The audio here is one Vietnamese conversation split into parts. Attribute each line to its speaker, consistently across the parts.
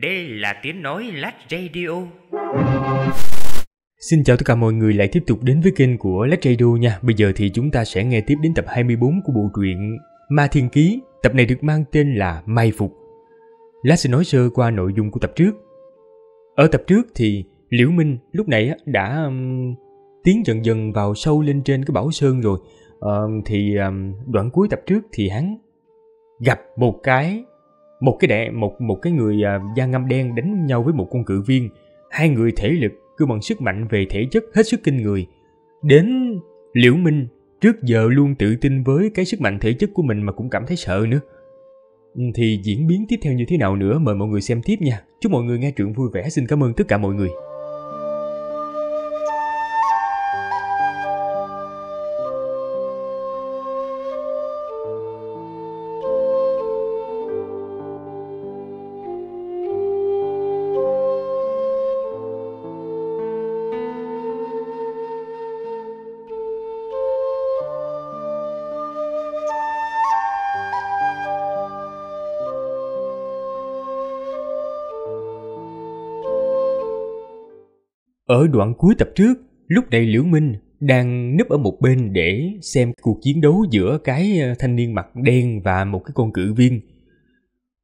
Speaker 1: Đây là tiếng nói Lát Radio.
Speaker 2: Xin chào tất cả mọi người lại tiếp tục đến với kênh của Lát Radio nha. Bây giờ thì chúng ta sẽ nghe tiếp đến tập 24 của bộ truyện Ma Thiên Ký. Tập này được mang tên là Mai Phục. Lát sẽ nói sơ qua nội dung của tập trước. Ở tập trước thì Liễu Minh lúc nãy đã um, tiến dần dần vào sâu lên trên cái bảo sơn rồi. Uh, thì um, đoạn cuối tập trước thì hắn gặp một cái một cái đệ một một cái người à, da ngâm đen đánh nhau với một con cự viên hai người thể lực cứ bằng sức mạnh về thể chất hết sức kinh người đến liễu minh trước giờ luôn tự tin với cái sức mạnh thể chất của mình mà cũng cảm thấy sợ nữa ừ, thì diễn biến tiếp theo như thế nào nữa mời mọi người xem tiếp nha chúc mọi người nghe truyện vui vẻ xin cảm ơn tất cả mọi người Ở đoạn cuối tập trước, lúc này Liễu Minh đang núp ở một bên để xem cuộc chiến đấu giữa cái ờ, thanh niên mặt đen và một cái con cử viên.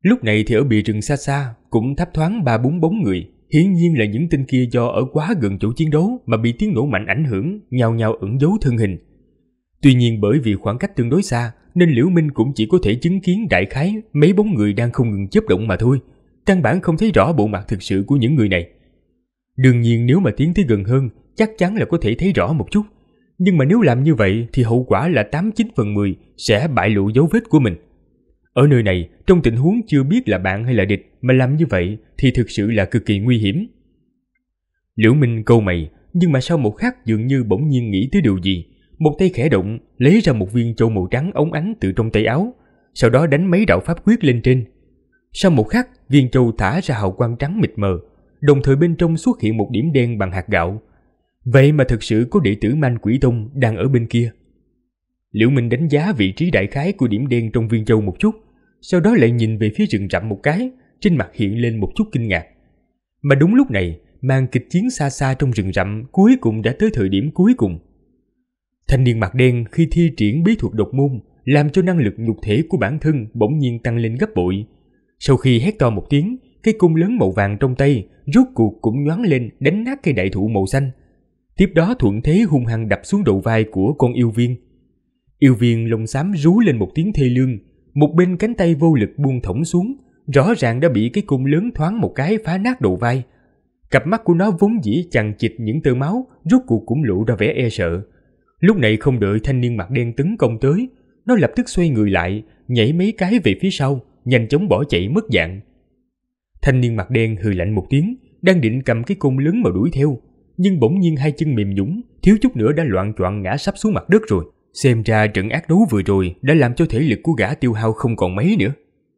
Speaker 2: Lúc này thì ở bìa rừng xa xa cũng thấp thoáng ba bốn bóng người, hiển nhiên là những tên kia do ở quá gần chỗ chiến đấu mà bị tiếng nổ mạnh ảnh hưởng, nhào nhào ẩn giấu thân hình. Tuy nhiên bởi vì khoảng cách tương đối xa nên Liễu Minh cũng chỉ có thể chứng kiến đại khái mấy bóng người đang không ngừng chớp động mà thôi, căn bản không thấy rõ bộ mặt thực sự của những người này. Đương nhiên nếu mà tiến tới gần hơn, chắc chắn là có thể thấy rõ một chút. Nhưng mà nếu làm như vậy thì hậu quả là 89 phần 10 sẽ bại lộ dấu vết của mình. Ở nơi này, trong tình huống chưa biết là bạn hay là địch mà làm như vậy thì thực sự là cực kỳ nguy hiểm. Liễu Minh câu mày, nhưng mà sau một khắc dường như bỗng nhiên nghĩ tới điều gì. Một tay khẽ động, lấy ra một viên châu màu trắng ống ánh từ trong tay áo, sau đó đánh mấy đạo pháp quyết lên trên. Sau một khắc, viên châu thả ra hào quang trắng mịt mờ, đồng thời bên trong xuất hiện một điểm đen bằng hạt gạo. Vậy mà thực sự có đệ tử manh quỷ tông đang ở bên kia. Liễu Minh đánh giá vị trí đại khái của điểm đen trong viên châu một chút, sau đó lại nhìn về phía rừng rậm một cái, trên mặt hiện lên một chút kinh ngạc. Mà đúng lúc này, màn kịch chiến xa xa trong rừng rậm cuối cùng đã tới thời điểm cuối cùng. Thanh niên mặt đen khi thi triển bí thuật độc môn làm cho năng lực nhục thể của bản thân bỗng nhiên tăng lên gấp bội. Sau khi hét to một tiếng, cái cung lớn màu vàng trong tay rốt cuộc cũng nhoáng lên đánh nát cây đại thụ màu xanh. Tiếp đó thuận thế hung hăng đập xuống đầu vai của con yêu viên. Yêu viên lông xám rú lên một tiếng thê lương, một bên cánh tay vô lực buông thõng xuống, rõ ràng đã bị cái cung lớn thoáng một cái phá nát đầu vai. Cặp mắt của nó vốn dĩ chằng chịt những tơ máu, rốt cuộc cũng lộ ra vẻ e sợ. Lúc này không đợi thanh niên mặt đen tấn công tới, nó lập tức xoay người lại, nhảy mấy cái về phía sau, nhanh chóng bỏ chạy mất dạng. Thanh niên mặt đen hừ lạnh một tiếng, đang định cầm cái côn lớn mà đuổi theo, nhưng bỗng nhiên hai chân mềm nhũn, thiếu chút nữa đã loạn choạng ngã sắp xuống mặt đất rồi. Xem ra trận ác đấu vừa rồi đã làm cho thể lực của gã tiêu hao không còn mấy nữa.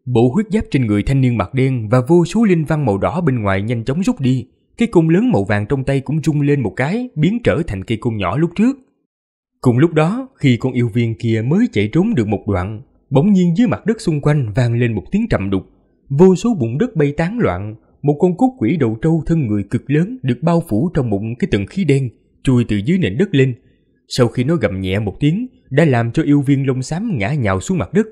Speaker 2: Bộ huyết giáp trên người thanh niên mặt đen và vô số linh văn màu đỏ bên ngoài nhanh chóng rút đi, cái cung lớn màu vàng trong tay cũng rung lên một cái, biến trở thành cây cung nhỏ lúc trước. Cùng lúc đó, khi con yêu viên kia mới chạy trốn được một đoạn, bỗng nhiên dưới mặt đất xung quanh vang lên một tiếng trầm đục, Vô số bụng đất bay tán loạn, một con cốt quỷ đầu trâu thân người cực lớn được bao phủ trong bụng cái tầng khí đen, chui từ dưới nền đất lên. Sau khi nó gầm nhẹ một tiếng, đã làm cho yêu viên lông xám ngã nhào xuống mặt đất.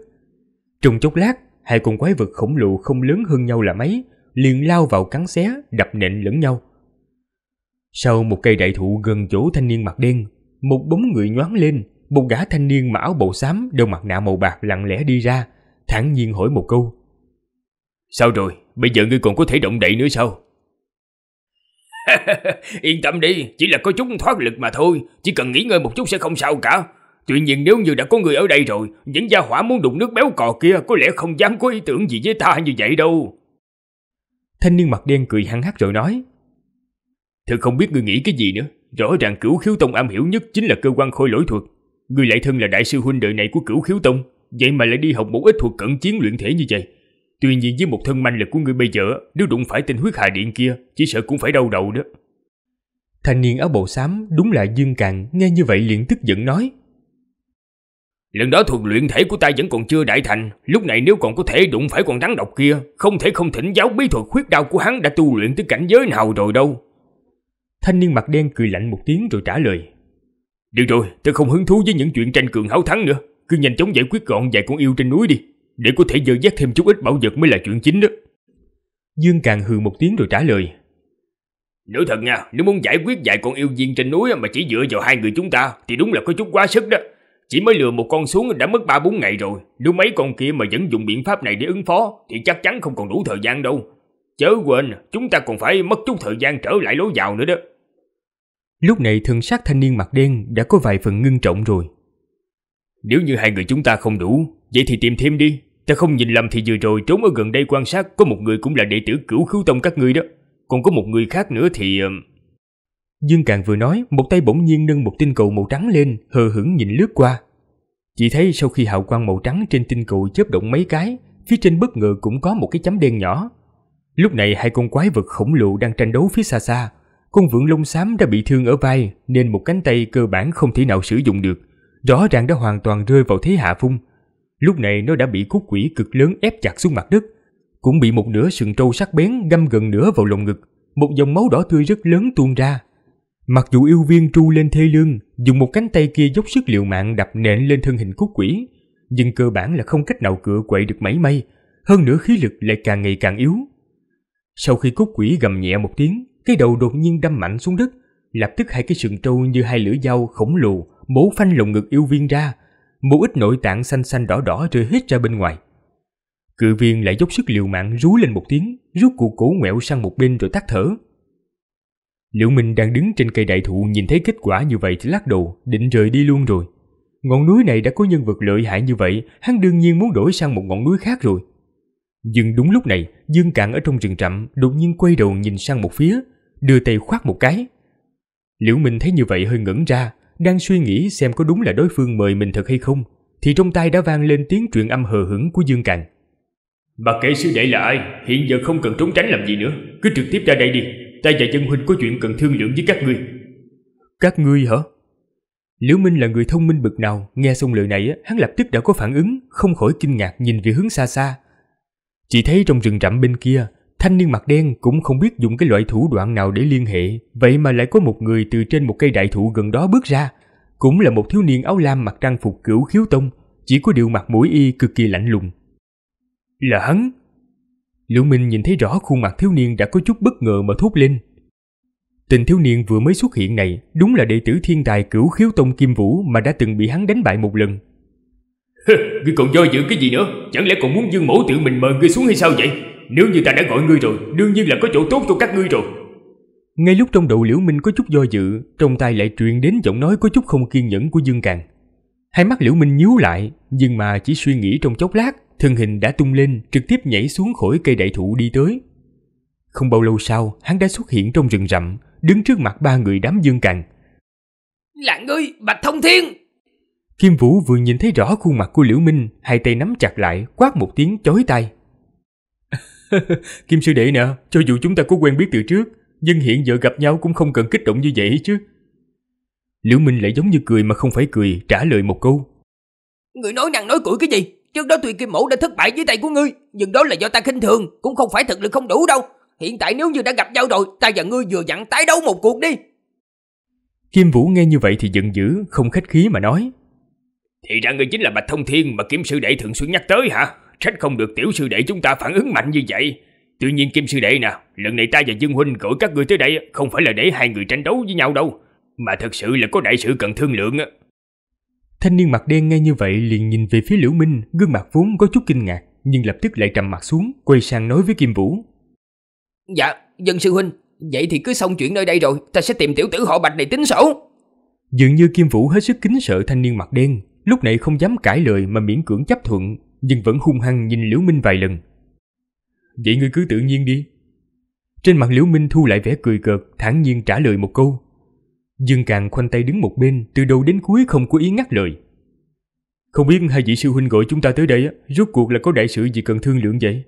Speaker 2: Trong chốc lát, hai con quái vật khổng lồ không lớn hơn nhau là mấy, liền lao vào cắn xé, đập nện lẫn nhau. Sau một cây đại thụ gần chỗ thanh niên mặt đen, một bóng người nhoáng lên, một gã thanh niên mà áo bầu xám, đeo mặt nạ màu bạc lặng lẽ đi ra, thản nhiên hỏi một câu. Sao rồi, bây giờ ngươi còn có thể động đậy nữa sao?
Speaker 1: Yên tâm đi, chỉ là có chút thoát lực mà thôi, chỉ cần nghỉ ngơi một chút sẽ không sao cả. Tuy nhiên nếu như đã có người ở đây rồi, những gia hỏa muốn đụng nước béo cò kia có lẽ không dám có ý tưởng gì với ta như vậy đâu.
Speaker 2: Thanh niên mặt đen cười hăng hắc rồi nói. Thật không biết ngươi nghĩ cái gì nữa, rõ ràng cửu khiếu tông am hiểu nhất chính là cơ quan khôi lỗi thuật. Ngươi lại thân là đại sư huynh đời này của cửu khiếu tông, vậy mà lại đi học một ít thuật cận chiến luyện thể như vậy Tuy nhiên với một thân manh lực của ngươi bây giờ, nếu đụng phải tên huyết hà điện kia, chỉ sợ cũng phải đau đầu đó. Thanh niên áo bộ xám đúng là Dương Càn nghe như vậy liền tức giận nói.
Speaker 1: Lần đó thuật luyện thể của ta vẫn còn chưa đại thành, lúc này nếu còn có thể đụng phải con rắn độc kia, không thể không thỉnh giáo bí thuật khuyết đau của hắn đã tu luyện tới cảnh giới nào rồi đâu.
Speaker 2: Thanh niên mặt đen cười lạnh một tiếng rồi trả lời. Được rồi, tôi không hứng thú với những chuyện tranh cường háo thắng nữa, cứ nhanh chóng giải quyết gọn vài con yêu trên núi đi. Để có thể dơ dắt thêm chút ít bảo vật mới là chuyện chính đó. Dương Càng hừ một tiếng rồi trả lời.
Speaker 1: nếu thật nha, nếu muốn giải quyết vài con yêu viên trên núi mà chỉ dựa vào hai người chúng ta thì đúng là có chút quá sức đó.
Speaker 2: Chỉ mới lừa một con xuống đã mất 3-4 ngày rồi. Nếu mấy con kia mà vẫn dùng biện pháp này để ứng phó
Speaker 1: thì chắc chắn không còn đủ thời gian đâu. Chớ quên, chúng ta còn phải mất chút thời gian trở lại lối vào nữa đó.
Speaker 2: Lúc này thường sát thanh niên mặt đen đã có vài phần ngưng trọng rồi. Nếu như hai người chúng ta không đủ, vậy thì tìm thêm đi, Ta không nhìn lầm thì vừa rồi trốn ở gần đây quan sát có một người cũng là đệ tử cửu khứu tông các ngươi đó. Còn có một người khác nữa thì... Ờ, Dương Càng vừa nói, một tay bỗng nhiên nâng một tinh cầu màu trắng lên, hờ hững nhìn lướt qua. Chỉ thấy sau khi hào quang màu trắng trên tinh cầu chớp động mấy cái, phía trên bất ngờ cũng có một cái chấm đen nhỏ. Lúc này hai con quái vật khổng lồ đang tranh đấu phía xa xa. Con vượn lông xám đã bị thương ở vai nên một cánh tay cơ bản không thể nào sử dụng được. Rõ ràng đã hoàn toàn rơi vào thế hạ phung. Lúc này nó đã bị khúc quỷ cực lớn ép chặt xuống mặt đất, cũng bị một nửa sừng trâu sắc bén găm gần nửa vào lồng ngực, một dòng máu đỏ tươi rất lớn tuôn ra. Mặc dù yêu viên tru lên thê lương, dùng một cánh tay kia dốc sức liều mạng đập nện lên thân hình khúc quỷ, nhưng cơ bản là không cách nào cựa quậy được mấy may, hơn nữa khí lực lại càng ngày càng yếu. Sau khi cốt quỷ gầm nhẹ một tiếng, cái đầu đột nhiên đâm mạnh xuống đất, lập tức hai cái sừng trâu như hai lưỡi dao khổng lồ bổ phanh lồng ngực yêu viên ra, một ít nội tạng xanh xanh đỏ đỏ rơi hết ra bên ngoài. Cự viên lại dốc sức liều mạng rú lên một tiếng, rút cuộc cổ ngoẹo sang một bên rồi tắt thở. Liễu Minh đang đứng trên cây đại thụ nhìn thấy kết quả như vậy thì lắc đầu, định rời đi luôn rồi. Ngọn núi này đã có nhân vật lợi hại như vậy, hắn đương nhiên muốn đổi sang một ngọn núi khác rồi. Nhưng đúng lúc này, Dương Cạn ở trong rừng rậm đột nhiên quay đầu nhìn sang một phía, đưa tay khoát một cái. Liễu Minh thấy như vậy hơi ngẩn ra, đang suy nghĩ xem có đúng là đối phương mời mình thật hay không, thì trong tay đã vang lên tiếng truyện âm hờ hững của Dương Càn. Bà kể sư đệ là ai, hiện giờ không cần trốn tránh làm gì nữa, cứ trực tiếp ra đây đi, ta và dân huynh có chuyện cần thương lượng với các ngươi. Các ngươi hả? Liễu Minh là người thông minh bực nào, nghe xong lời này hắn lập tức đã có phản ứng, không khỏi kinh ngạc nhìn về hướng xa xa. Chỉ thấy trong rừng rậm bên kia, Thanh niên mặt đen cũng không biết dùng cái loại thủ đoạn nào để liên hệ, vậy mà lại có một người từ trên một cây đại thụ gần đó bước ra. Cũng là một thiếu niên áo lam mặc trang phục cửu khiếu tông, chỉ có điều mặt mũi y cực kỳ lạnh lùng. Là hắn! Liễu Minh nhìn thấy rõ khuôn mặt thiếu niên đã có chút bất ngờ mà thốt lên. Tình thiếu niên vừa mới xuất hiện này đúng là đệ tử thiên tài cửu khiếu tông Kim Vũ mà đã từng bị hắn đánh bại một lần. Ngươi còn do dự cái gì nữa? Chẳng lẽ còn muốn dương mổ tự mình mời ngươi xuống hay sao vậy? Nếu như ta đã gọi ngươi rồi Đương nhiên là có chỗ tốt cho các ngươi rồi Ngay lúc trong đầu Liễu Minh có chút do dự Trong tay lại truyền đến giọng nói có chút không kiên nhẫn của Dương Càng Hai mắt Liễu Minh nhíu lại Nhưng mà chỉ suy nghĩ trong chốc lát Thân hình đã tung lên trực tiếp nhảy xuống khỏi cây đại thụ đi tới Không bao lâu sau hắn đã xuất hiện trong rừng rậm Đứng trước mặt ba người đám Dương Càng
Speaker 3: Là ngươi Bạch Thông Thiên
Speaker 2: Kim Vũ vừa nhìn thấy rõ khuôn mặt của Liễu Minh, hai tay nắm chặt lại, quát một tiếng chói tay. Kim sư đệ nè, cho dù chúng ta có quen biết từ trước, nhưng hiện giờ gặp nhau cũng không cần kích động như vậy chứ. Liễu Minh lại giống như cười mà không phải cười, trả lời một câu.
Speaker 1: Người nói nàng nói cười cái gì? Trước đó tuy Kim Mẫu đã thất bại dưới tay của ngươi, nhưng đó là do ta khinh thường, cũng không phải thực lực không đủ đâu. Hiện tại nếu như đã gặp nhau rồi, ta và ngươi vừa dặn tái đấu một cuộc đi.
Speaker 2: Kim Vũ nghe như vậy thì giận dữ, không khách khí mà nói.
Speaker 1: Thì ra ngươi chính là Bạch Thông Thiên mà Kim sư đệ thường xuyên nhắc tới hả? trách không được tiểu sư đệ chúng ta phản ứng mạnh như vậy. Tuy nhiên Kim sư đệ nè, lần này ta và Dương huynh gọi các ngươi tới đây không phải là để hai người tranh đấu với nhau đâu, mà thật sự là có đại sự cần thương lượng á.
Speaker 3: Thanh
Speaker 2: niên mặt đen nghe như vậy liền nhìn về phía Liễu Minh, gương mặt vốn có chút kinh ngạc, nhưng lập tức lại trầm mặt xuống, quay sang nói với Kim Vũ.
Speaker 1: Dạ, dân sư huynh, vậy thì cứ xong chuyện nơi đây rồi, ta sẽ tìm tiểu tử họ Bạch này tính sổ.
Speaker 2: Dường như Kim Vũ hết sức kính sợ thanh niên mặt đen, lúc này không dám cãi lời mà miễn cưỡng chấp thuận, nhưng vẫn hung hăng nhìn Liễu Minh vài lần. Vậy ngươi cứ tự nhiên đi. Trên mặt Liễu Minh thu lại vẻ cười cợt, thản nhiên trả lời một câu. Dương Càng khoanh tay đứng một bên, từ đầu đến cuối không có ý ngắt lời. Không biết hai vị sư huynh gọi chúng ta tới đây, rốt cuộc là có đại sự gì cần thương lượng vậy?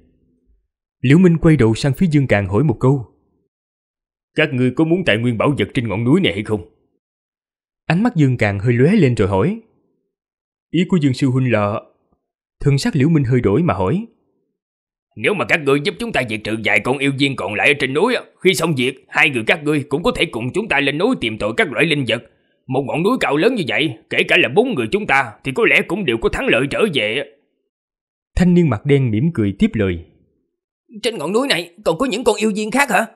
Speaker 2: Liễu Minh quay đầu sang phía Dương Càng hỏi một câu. Các ngươi có muốn tài nguyên bảo vật trên ngọn núi này hay không? Ánh mắt Dương Càng hơi lóe lên rồi hỏi. Ý của Dương Sư Huynh là Thân sắc Liễu Minh hơi đổi mà hỏi.
Speaker 1: Nếu mà các ngươi giúp chúng ta diệt trừ vài con yêu viên còn lại ở trên núi, khi xong việc, hai người các ngươi cũng có thể cùng chúng ta lên núi tìm tội các loại linh vật. Một ngọn núi cao lớn như vậy, kể cả là bốn người chúng ta, thì có lẽ cũng đều có thắng lợi trở về.
Speaker 2: Thanh niên mặt đen mỉm cười tiếp lời.
Speaker 1: Trên ngọn núi này còn có những con yêu viên khác hả?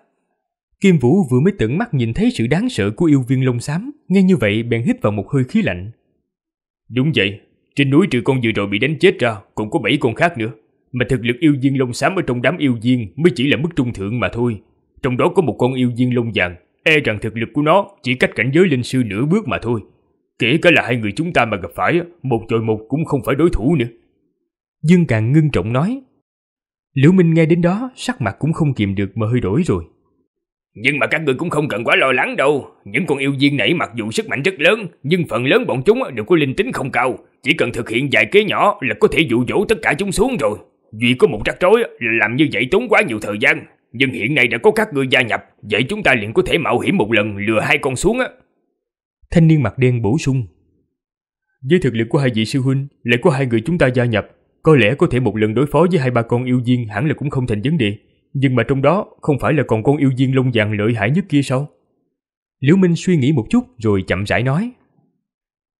Speaker 2: Kim Vũ vừa mới tận mắt nhìn thấy sự đáng sợ của yêu viên lông xám, nghe như vậy bèn hít vào một hơi khí lạnh. Đúng vậy, trên núi trừ con vừa rồi bị đánh chết ra, còn có 7 con khác nữa. Mà thực lực yêu viên lông xám ở trong đám yêu viên mới chỉ là mức trung thượng mà thôi. Trong đó có một con yêu viên lông vàng, e rằng thực lực của nó chỉ cách cảnh giới linh sư nửa bước mà thôi. Kể cả là hai người chúng ta mà gặp phải, một chọi một cũng không phải đối thủ nữa. Dương Càng ngưng trọng nói. Liễu Minh nghe đến đó, sắc mặt cũng không kìm được mà hơi đổi rồi.
Speaker 1: Nhưng mà các người cũng không cần quá lo lắng đâu. Những con yêu viên này mặc dù sức mạnh rất lớn, nhưng phần lớn bọn chúng đều có linh tính không cao. Chỉ cần thực hiện vài kế nhỏ là có thể dụ dỗ tất cả chúng xuống rồi. duy có một rắc rối, là làm như vậy tốn quá nhiều thời gian. Nhưng hiện nay đã có các người gia nhập, vậy chúng ta liền có thể mạo hiểm một lần lừa hai con xuống á.
Speaker 2: Thanh niên mặt đen bổ sung. Với thực lực của hai vị sư huynh, lại có hai người chúng ta gia nhập, có lẽ có thể một lần đối phó với hai ba con yêu viên hẳn là cũng không thành vấn đề. Nhưng mà trong đó không phải là còn con yêu viên lông vàng lợi hại nhất kia sao? Liễu Minh suy nghĩ một chút rồi chậm rãi nói.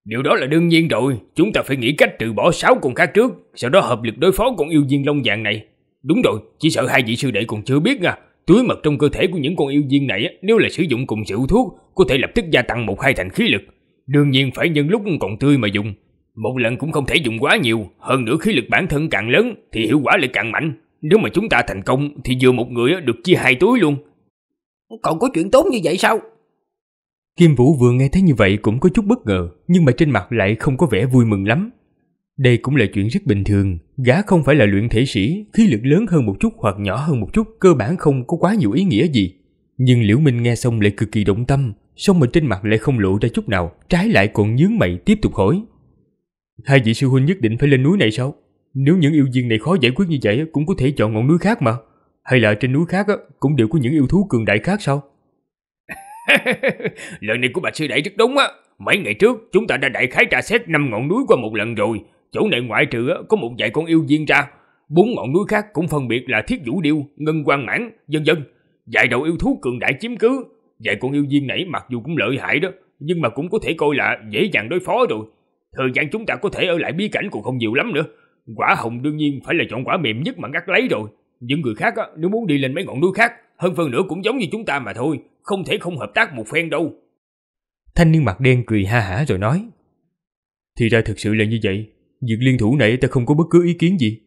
Speaker 1: Điều đó là đương nhiên rồi, chúng ta phải nghĩ cách trừ bỏ sáu con khác trước, sau đó hợp lực đối phó con yêu viên lông vàng này.
Speaker 2: Đúng rồi, chỉ sợ hai vị sư đệ còn chưa biết nha, à. túi mật trong cơ thể của những con yêu viên này nếu là sử dụng cùng
Speaker 1: rượu thuốc, có thể lập tức gia tăng một hai thành khí lực. Đương nhiên phải nhân lúc còn tươi mà dùng. Một lần cũng không thể dùng quá nhiều, hơn nữa khí lực bản thân càng lớn thì hiệu quả lại càng mạnh. Nếu mà chúng ta thành công thì vừa một người được chia hai túi luôn. Còn có chuyện tốt như vậy sao?
Speaker 2: Kim Vũ vừa nghe thấy như vậy cũng có chút bất ngờ, nhưng mà trên mặt lại không có vẻ vui mừng lắm. Đây cũng là chuyện rất bình thường, gã không phải là luyện thể sĩ, khí lực lớn hơn một chút hoặc nhỏ hơn một chút cơ bản không có quá nhiều ý nghĩa gì. Nhưng Liễu Minh nghe xong lại cực kỳ động tâm, song mình trên mặt lại không lộ ra chút nào, trái lại còn nhướng mày tiếp tục hỏi. Hai vị sư huynh nhất định phải lên núi này sao? Nếu những yêu duyên này khó giải quyết như vậy cũng có thể chọn ngọn núi khác mà. Hay là trên núi khác cũng đều có những yêu thú cường đại khác sao? Lời này của bà sư đại rất đúng á. Mấy ngày trước chúng ta đã đại khái trà xét năm ngọn núi qua một lần rồi. Chỗ này ngoại trừ có một vài con yêu viên ra. Bốn ngọn núi khác cũng phân biệt là Thiết Vũ Điêu, Ngân quan Mãn, vân vân. Vài đầu yêu thú cường đại chiếm cứ. Vài con yêu viên này mặc dù cũng lợi hại đó, nhưng mà cũng có thể coi là dễ dàng đối phó rồi. Thời gian chúng ta có thể ở lại bí cảnh cũng không nhiều lắm nữa. Quả hồng đương nhiên phải là chọn quả mềm nhất mà ngắt lấy rồi.
Speaker 1: Những người khác á, nếu muốn đi lên mấy ngọn núi khác hơn phần nữa cũng giống như chúng ta mà thôi, không thể không hợp tác một phen đâu.
Speaker 2: Thanh niên mặt đen cười ha hả rồi nói. Thì ra thực sự là như vậy, việc liên thủ này ta không có bất cứ ý kiến gì.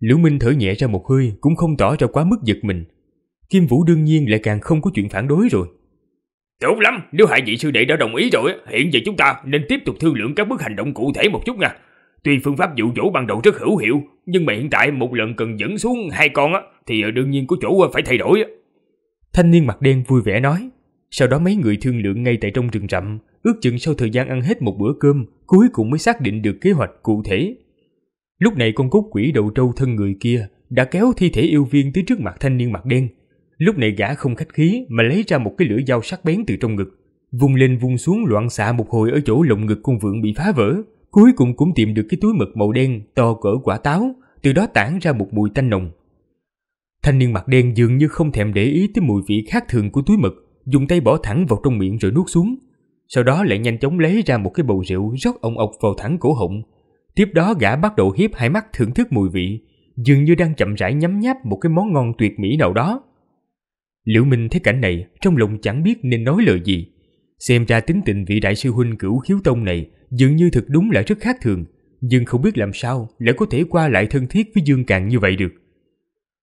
Speaker 2: lữ Minh thở nhẹ ra một hơi cũng không tỏ ra quá mức giật mình. Kim Vũ đương nhiên lại càng không có chuyện phản đối rồi.
Speaker 1: Tốt lắm, nếu hai vị sư đệ đã đồng ý rồi, hiện giờ chúng ta nên tiếp tục thương lượng các bước hành động
Speaker 2: cụ thể một chút nha. Tuy phương pháp dụ dỗ ban đầu rất hữu hiệu, nhưng mà hiện tại một lần cần dẫn xuống
Speaker 1: hai con á, thì ờ, đương nhiên của chỗ ờ, phải thay đổi.
Speaker 2: Thanh niên mặt đen vui vẻ nói. Sau đó mấy người thương lượng ngay tại trong rừng rậm, ước chừng sau thời gian ăn hết một bữa cơm, cuối cùng mới xác định được kế hoạch cụ thể. Lúc này con cốt quỷ đầu trâu thân người kia đã kéo thi thể yêu viên tới trước mặt thanh niên mặt đen. Lúc này gã không khách khí mà lấy ra một cái lưỡi dao sắc bén từ trong ngực, vung lên vung xuống loạn xạ một hồi ở chỗ lồng ngực con vượng bị phá vỡ, Cuối cùng cũng tìm được cái túi mực màu đen to cỡ quả táo, từ đó tản ra một mùi tanh nồng. Thanh niên mặt đen dường như không thèm để ý tới mùi vị khác thường của túi mực, dùng tay bỏ thẳng vào trong miệng rồi nuốt xuống. Sau đó lại nhanh chóng lấy ra một cái bầu rượu rót ông ọc vào thẳng cổ họng. Tiếp đó gã bắt đầu hiếp hai mắt thưởng thức mùi vị, dường như đang chậm rãi nhấm nháp một cái món ngon tuyệt mỹ nào đó. Liễu Minh thấy cảnh này, trong lòng chẳng biết nên nói lời gì. Xem ra tính tình vị đại sư huynh cửu khiếu tông này dường như thật đúng là rất khác thường, nhưng không biết làm sao lại có thể qua lại thân thiết với Dương Càn như vậy được.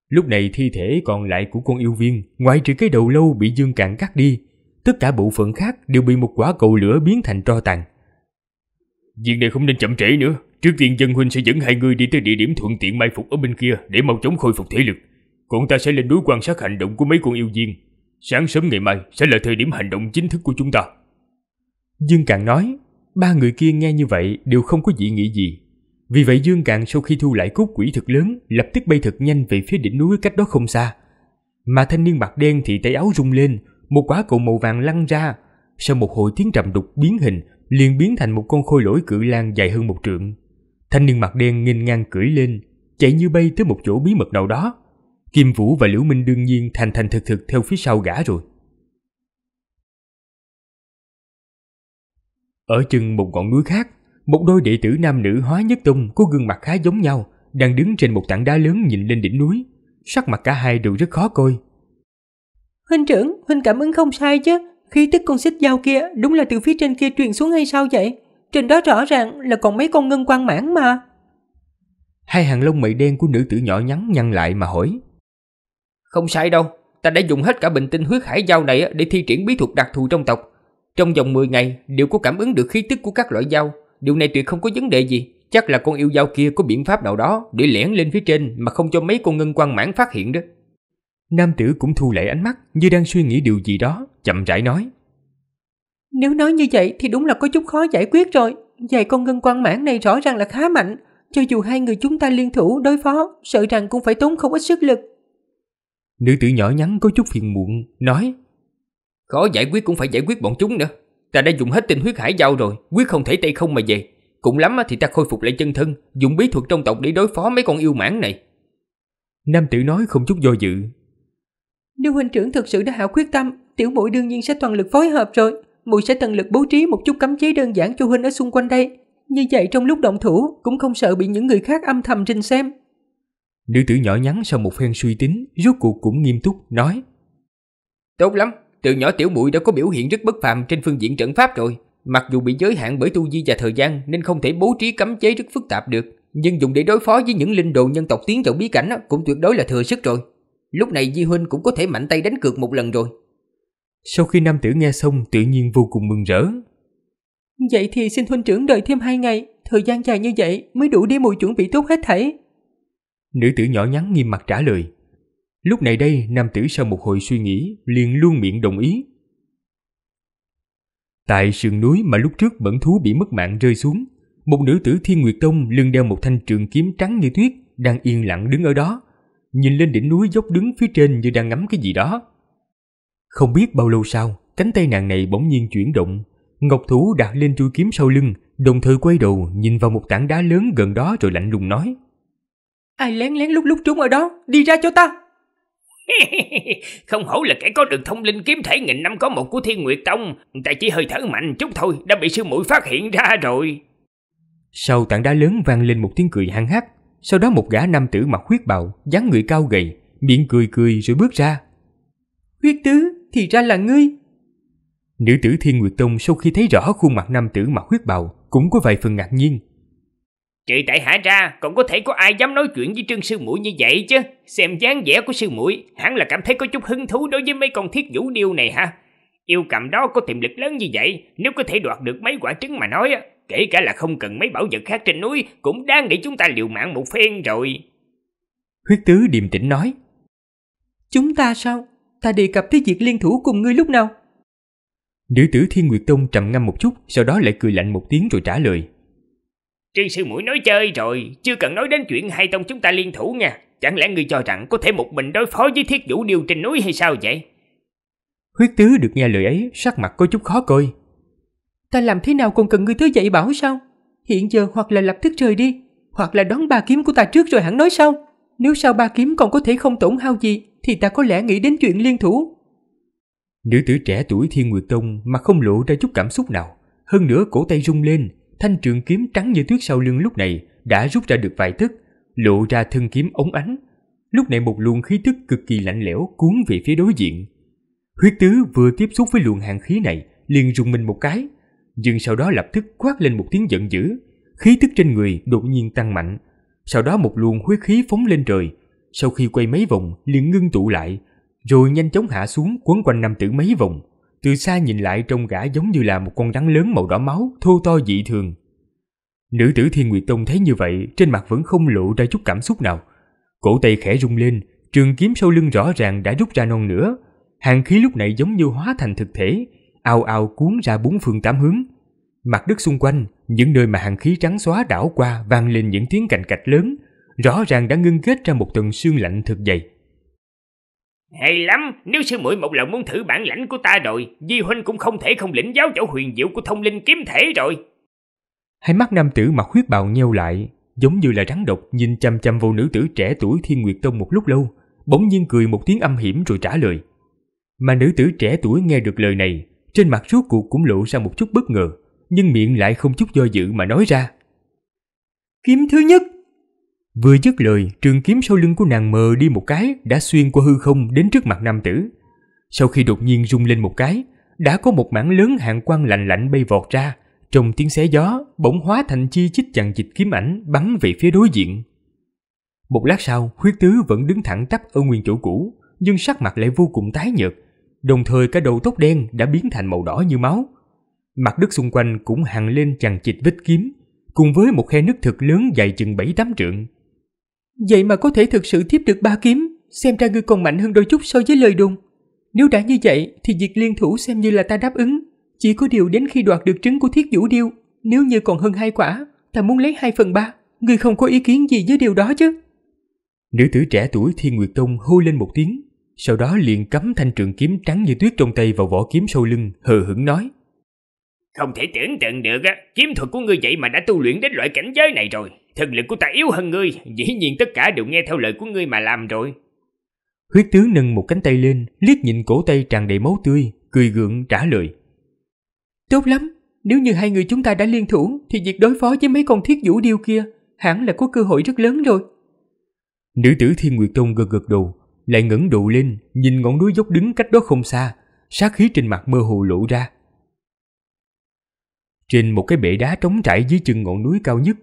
Speaker 2: Lúc này thi thể còn lại của con yêu viên, ngoại trừ cái đầu lâu bị Dương Càn cắt đi, tất cả bộ phận khác đều bị một quả cầu lửa biến thành tro tàn. Việc này không nên chậm trễ nữa, trước tiên dân huynh sẽ dẫn hai người đi tới địa điểm thuận tiện mai phục ở bên kia để mau chóng khôi phục thể lực. Còn ta sẽ lên núi quan sát hành động của mấy con yêu viên. Sáng sớm ngày mai sẽ là thời điểm hành động chính thức của chúng ta. Dương Càn nói, Ba người kia nghe như vậy đều không có dị nghị gì. Vì vậy Dương Cạn sau khi thu lại cốt quỷ thực lớn, lập tức bay thật nhanh về phía đỉnh núi cách đó không xa. Mà thanh niên mặt đen thì tay áo rung lên, một quả cầu màu vàng lăn ra. Sau một hồi tiếng trầm đục biến hình, liền biến thành một con khôi lỗi cự lan dài hơn một trượng. Thanh niên mặt đen nghênh ngang cưỡi lên, chạy như bay tới một chỗ bí mật nào đó. Kim Vũ và Liễu Minh đương nhiên thành thành thực thực theo phía sau gã rồi. Ở chân một ngọn núi khác, một đôi đệ tử nam nữ hóa nhất tung có gương mặt khá giống nhau, đang đứng trên một tảng đá lớn nhìn lên đỉnh núi. Sắc mặt cả hai đều rất khó coi.
Speaker 3: Huynh trưởng, huynh cảm ứng không sai chứ. Khí tức con xích dao kia đúng là từ phía trên kia truyền xuống hay sao vậy? Trên đó rõ ràng là còn mấy con ngân quan mãn mà.
Speaker 2: Hai hàng lông mày đen của nữ tử nhỏ nhắn nhăn lại
Speaker 1: mà hỏi. Không sai đâu, ta đã dùng hết cả bình tinh huyết hải giao này để thi triển bí thuật đặc thù trong tộc. Trong vòng 10 ngày, đều có cảm ứng được khí tức của các loại dao. Điều này tuyệt không có vấn đề gì. Chắc là con yêu dao kia có biện pháp nào đó để lẻn lên phía trên mà không cho mấy con ngân
Speaker 2: quan mãn phát hiện đó. Nam tử cũng thu lại ánh mắt như đang suy nghĩ điều gì đó, chậm rãi
Speaker 1: nói.
Speaker 3: Nếu nói như vậy thì đúng là có chút khó giải quyết rồi. Vài con ngân quan mãn này rõ ràng là khá mạnh. Cho dù hai người chúng ta liên thủ đối phó, sợ rằng cũng phải tốn không ít sức lực. Nữ tử nhỏ nhắn có chút phiền muộn, nói.
Speaker 1: Khó giải quyết cũng phải giải quyết bọn chúng nữa. Ta đã dùng hết tinh huyết hải giao rồi, quyết không thể tay không mà về. Cũng lắm thì ta khôi phục lại chân thân, dùng bí thuật trong tộc để đối phó mấy con yêu mãn này.
Speaker 2: Nam tử nói không chút do dự.
Speaker 3: Nếu huynh trưởng thực sự đã hạ quyết tâm, tiểu muội đương nhiên sẽ toàn lực phối hợp rồi. Muội sẽ tận lực bố trí một chút cấm chế đơn giản cho huynh ở xung quanh đây. Như vậy trong lúc động thủ cũng không sợ bị những người khác âm thầm rình xem.
Speaker 2: Nữ tử nhỏ nhắn sau một phen suy tính, rốt cuộc cũng nghiêm túc nói.
Speaker 3: Tốt lắm,
Speaker 1: từ nhỏ tiểu muội đã có biểu hiện rất bất phàm trên phương diện trận pháp rồi. Mặc dù bị giới hạn bởi tu vi và thời gian nên không thể bố trí cấm chế rất phức tạp được, nhưng dùng để đối phó với những linh đồ nhân tộc tiến vào bí cảnh cũng tuyệt đối là thừa sức rồi. Lúc này Di Huynh cũng có thể mạnh tay đánh cược một lần rồi. Sau khi nam
Speaker 2: tử nghe xong tự nhiên vô cùng mừng rỡ.
Speaker 3: Vậy thì xin huynh trưởng đợi thêm hai ngày, thời gian dài như vậy mới đủ để mùi chuẩn bị tốt hết thảy.
Speaker 2: Nữ tử nhỏ nhắn nghiêm mặt trả lời. Lúc này đây, nam tử sau một hồi suy nghĩ, liền luôn miệng đồng ý. Tại sườn núi mà lúc trước bẩn thú bị mất mạng rơi xuống, một nữ tử thiên nguyệt tông lưng đeo một thanh trường kiếm trắng như tuyết, đang yên lặng đứng ở đó, nhìn lên đỉnh núi dốc đứng phía trên như đang ngắm cái gì đó. Không biết bao lâu sau, cánh tay nàng này bỗng nhiên chuyển động, Ngọc Thủ đặt lên chui kiếm sau lưng, đồng thời quay đầu nhìn vào một tảng đá lớn gần đó rồi lạnh lùng nói.
Speaker 3: Ai lén lén lúc lúc trốn ở đó, đi ra cho ta!
Speaker 1: không hổ là kẻ có được thông linh kiếm thể nghìn năm có một của Thiên Nguyệt Tông, ta chỉ hơi thở mạnh chút thôi đã bị sư muội phát hiện ra rồi.
Speaker 2: Sau tảng đá lớn vang lên một tiếng cười hăng hắc, sau đó một gã nam tử mặc huyết bào, dáng người cao gầy, miệng cười cười rồi bước ra. Huyết tứ, thì ra là ngươi. Nữ tử Thiên Nguyệt Tông sau khi thấy rõ khuôn mặt nam tử mặc huyết bào cũng có vài phần ngạc nhiên,
Speaker 1: Trừ tại hạ ra, còn có thể có ai dám nói chuyện với Trương Sư Mũi như vậy chứ? Xem dáng vẻ của Sư Mũi, hẳn là cảm thấy có chút hứng thú đối với mấy con thiết vũ điêu này ha. Yêu cầm đó có tiềm lực lớn như vậy, nếu có thể đoạt được mấy quả trứng mà nói, kể cả là không cần mấy bảo vật khác trên núi, cũng đang để chúng ta liều mạng một phen rồi.
Speaker 3: Huyết tứ điềm tĩnh nói. Chúng ta sao? Ta đề cập tới việc liên thủ cùng ngươi lúc nào?
Speaker 2: Nữ tử Thiên Nguyệt Tông trầm ngâm một chút, sau đó lại cười lạnh một tiếng rồi trả lời.
Speaker 1: Trương sư mũi nói chơi rồi, chưa cần nói đến chuyện hai tông chúng ta liên thủ nha. Chẳng lẽ ngươi cho rằng có thể một mình đối phó với thiết vũ điêu trên núi hay sao vậy?
Speaker 2: Huyết tứ được nghe lời ấy, sắc mặt có chút khó coi.
Speaker 3: Ta làm thế nào còn cần ngươi thứ dạy bảo sao? Hiện giờ hoặc là lập tức trời đi, hoặc là đón ba kiếm của ta trước rồi hẳn nói sau. Nếu sau ba kiếm còn có thể không tổn hao gì, thì ta có lẽ nghĩ đến chuyện liên thủ.
Speaker 2: Nữ tử trẻ tuổi Thiên Nguyệt Tông mà không lộ ra chút cảm xúc nào. Hơn nữa cổ tay rung lên, thanh trường kiếm trắng như tuyết sau lưng lúc này đã rút ra được vài thức, lộ ra thân kiếm ống ánh. Lúc này một luồng khí tức cực kỳ lạnh lẽo cuốn về phía đối diện. Huyết tứ vừa tiếp xúc với luồng hàng khí này, liền rùng mình một cái, nhưng sau đó lập tức quát lên một tiếng giận dữ, khí tức trên người đột nhiên tăng mạnh. Sau đó một luồng huyết khí phóng lên trời, sau khi quay mấy vòng liền ngưng tụ lại, rồi nhanh chóng hạ xuống quấn quanh nam tử mấy vòng. Từ xa nhìn lại trông gã giống như là một con rắn lớn màu đỏ máu, thô to dị thường. Nữ tử Thiên Nguyệt Tông thấy như vậy, trên mặt vẫn không lộ ra chút cảm xúc nào. Cổ tay khẽ rung lên, trường kiếm sau lưng rõ ràng đã rút ra non nữa. Hàng khí lúc nãy giống như hóa thành thực thể, ao ao cuốn ra bốn phương tám hướng. Mặt đất xung quanh, những nơi mà hàng khí trắng xóa đảo qua vang lên những tiếng cành cạch lớn, rõ ràng đã ngưng kết ra một tầng xương lạnh thực dày.
Speaker 1: Hay lắm, nếu sư muội một lần muốn thử bản lãnh của ta rồi, Di Huynh cũng không thể không lĩnh giáo chỗ huyền diệu của thông linh kiếm thể rồi.
Speaker 2: Hai mắt nam tử mặc huyết bào nheo lại, giống như là rắn độc nhìn chăm chăm vô nữ tử trẻ tuổi Thiên Nguyệt Tông một lúc lâu, bỗng nhiên cười một tiếng âm hiểm rồi trả lời. Mà nữ tử trẻ tuổi nghe được lời này, trên mặt suốt cuộc cũng lộ ra một chút bất ngờ, nhưng miệng lại không chút do dự mà nói ra. Kiếm thứ nhất Vừa dứt lời, trường kiếm sau lưng của nàng mờ đi một cái đã xuyên qua hư không đến trước mặt nam tử. Sau khi đột nhiên rung lên một cái, đã có một mảng lớn hàng quang lạnh lạnh bay vọt ra, trong tiếng xé gió, bỗng hóa thành chi chích chằng chịch kiếm ảnh bắn về phía đối diện. Một lát sau, huyết tứ vẫn đứng thẳng tắp ở nguyên chỗ cũ, nhưng sắc mặt lại vô cùng tái nhợt, đồng thời cả đầu tóc đen đã biến thành màu đỏ như máu. Mặt đất xung quanh cũng hằn lên chằng chịt vết kiếm, cùng
Speaker 3: với một khe nước thực lớn dài chừng 7-8 trượng, Vậy mà có thể thực sự tiếp được ba kiếm, xem ra ngươi còn mạnh hơn đôi chút so với lời đồn. Nếu đã như vậy thì việc liên thủ xem như là ta đáp ứng. Chỉ có điều đến khi đoạt được trứng của thiết vũ điêu, nếu như còn hơn hai quả, ta muốn lấy hai phần ba. Ngươi không có ý kiến gì với điều đó chứ?
Speaker 2: Nữ tử trẻ tuổi Thiên Nguyệt Tông hô lên một tiếng, sau đó liền cắm thanh trường kiếm trắng như tuyết trong tay vào vỏ kiếm sau
Speaker 1: lưng, hờ hững nói. Không thể tưởng tượng được á, kiếm thuật của ngươi vậy mà đã tu luyện đến loại cảnh giới này rồi. Thần lực của ta yếu hơn ngươi, dĩ nhiên tất cả đều nghe theo lời của ngươi mà làm rồi.
Speaker 2: Huyết tướng nâng một cánh tay lên, liếc nhìn cổ tay tràn đầy máu tươi, cười gượng trả lời.
Speaker 3: Tốt lắm, nếu như hai người chúng ta đã liên thủ thì việc đối phó với mấy con thiết vũ điêu kia hẳn là có cơ hội rất lớn rồi.
Speaker 2: Nữ tử Thiên Nguyệt Tông gật gật đầu, lại ngẩng đầu lên, nhìn ngọn núi dốc đứng cách đó không xa, sát khí trên mặt mơ hồ lộ ra. Trên một cái bệ đá trống trải dưới chân ngọn núi cao nhất,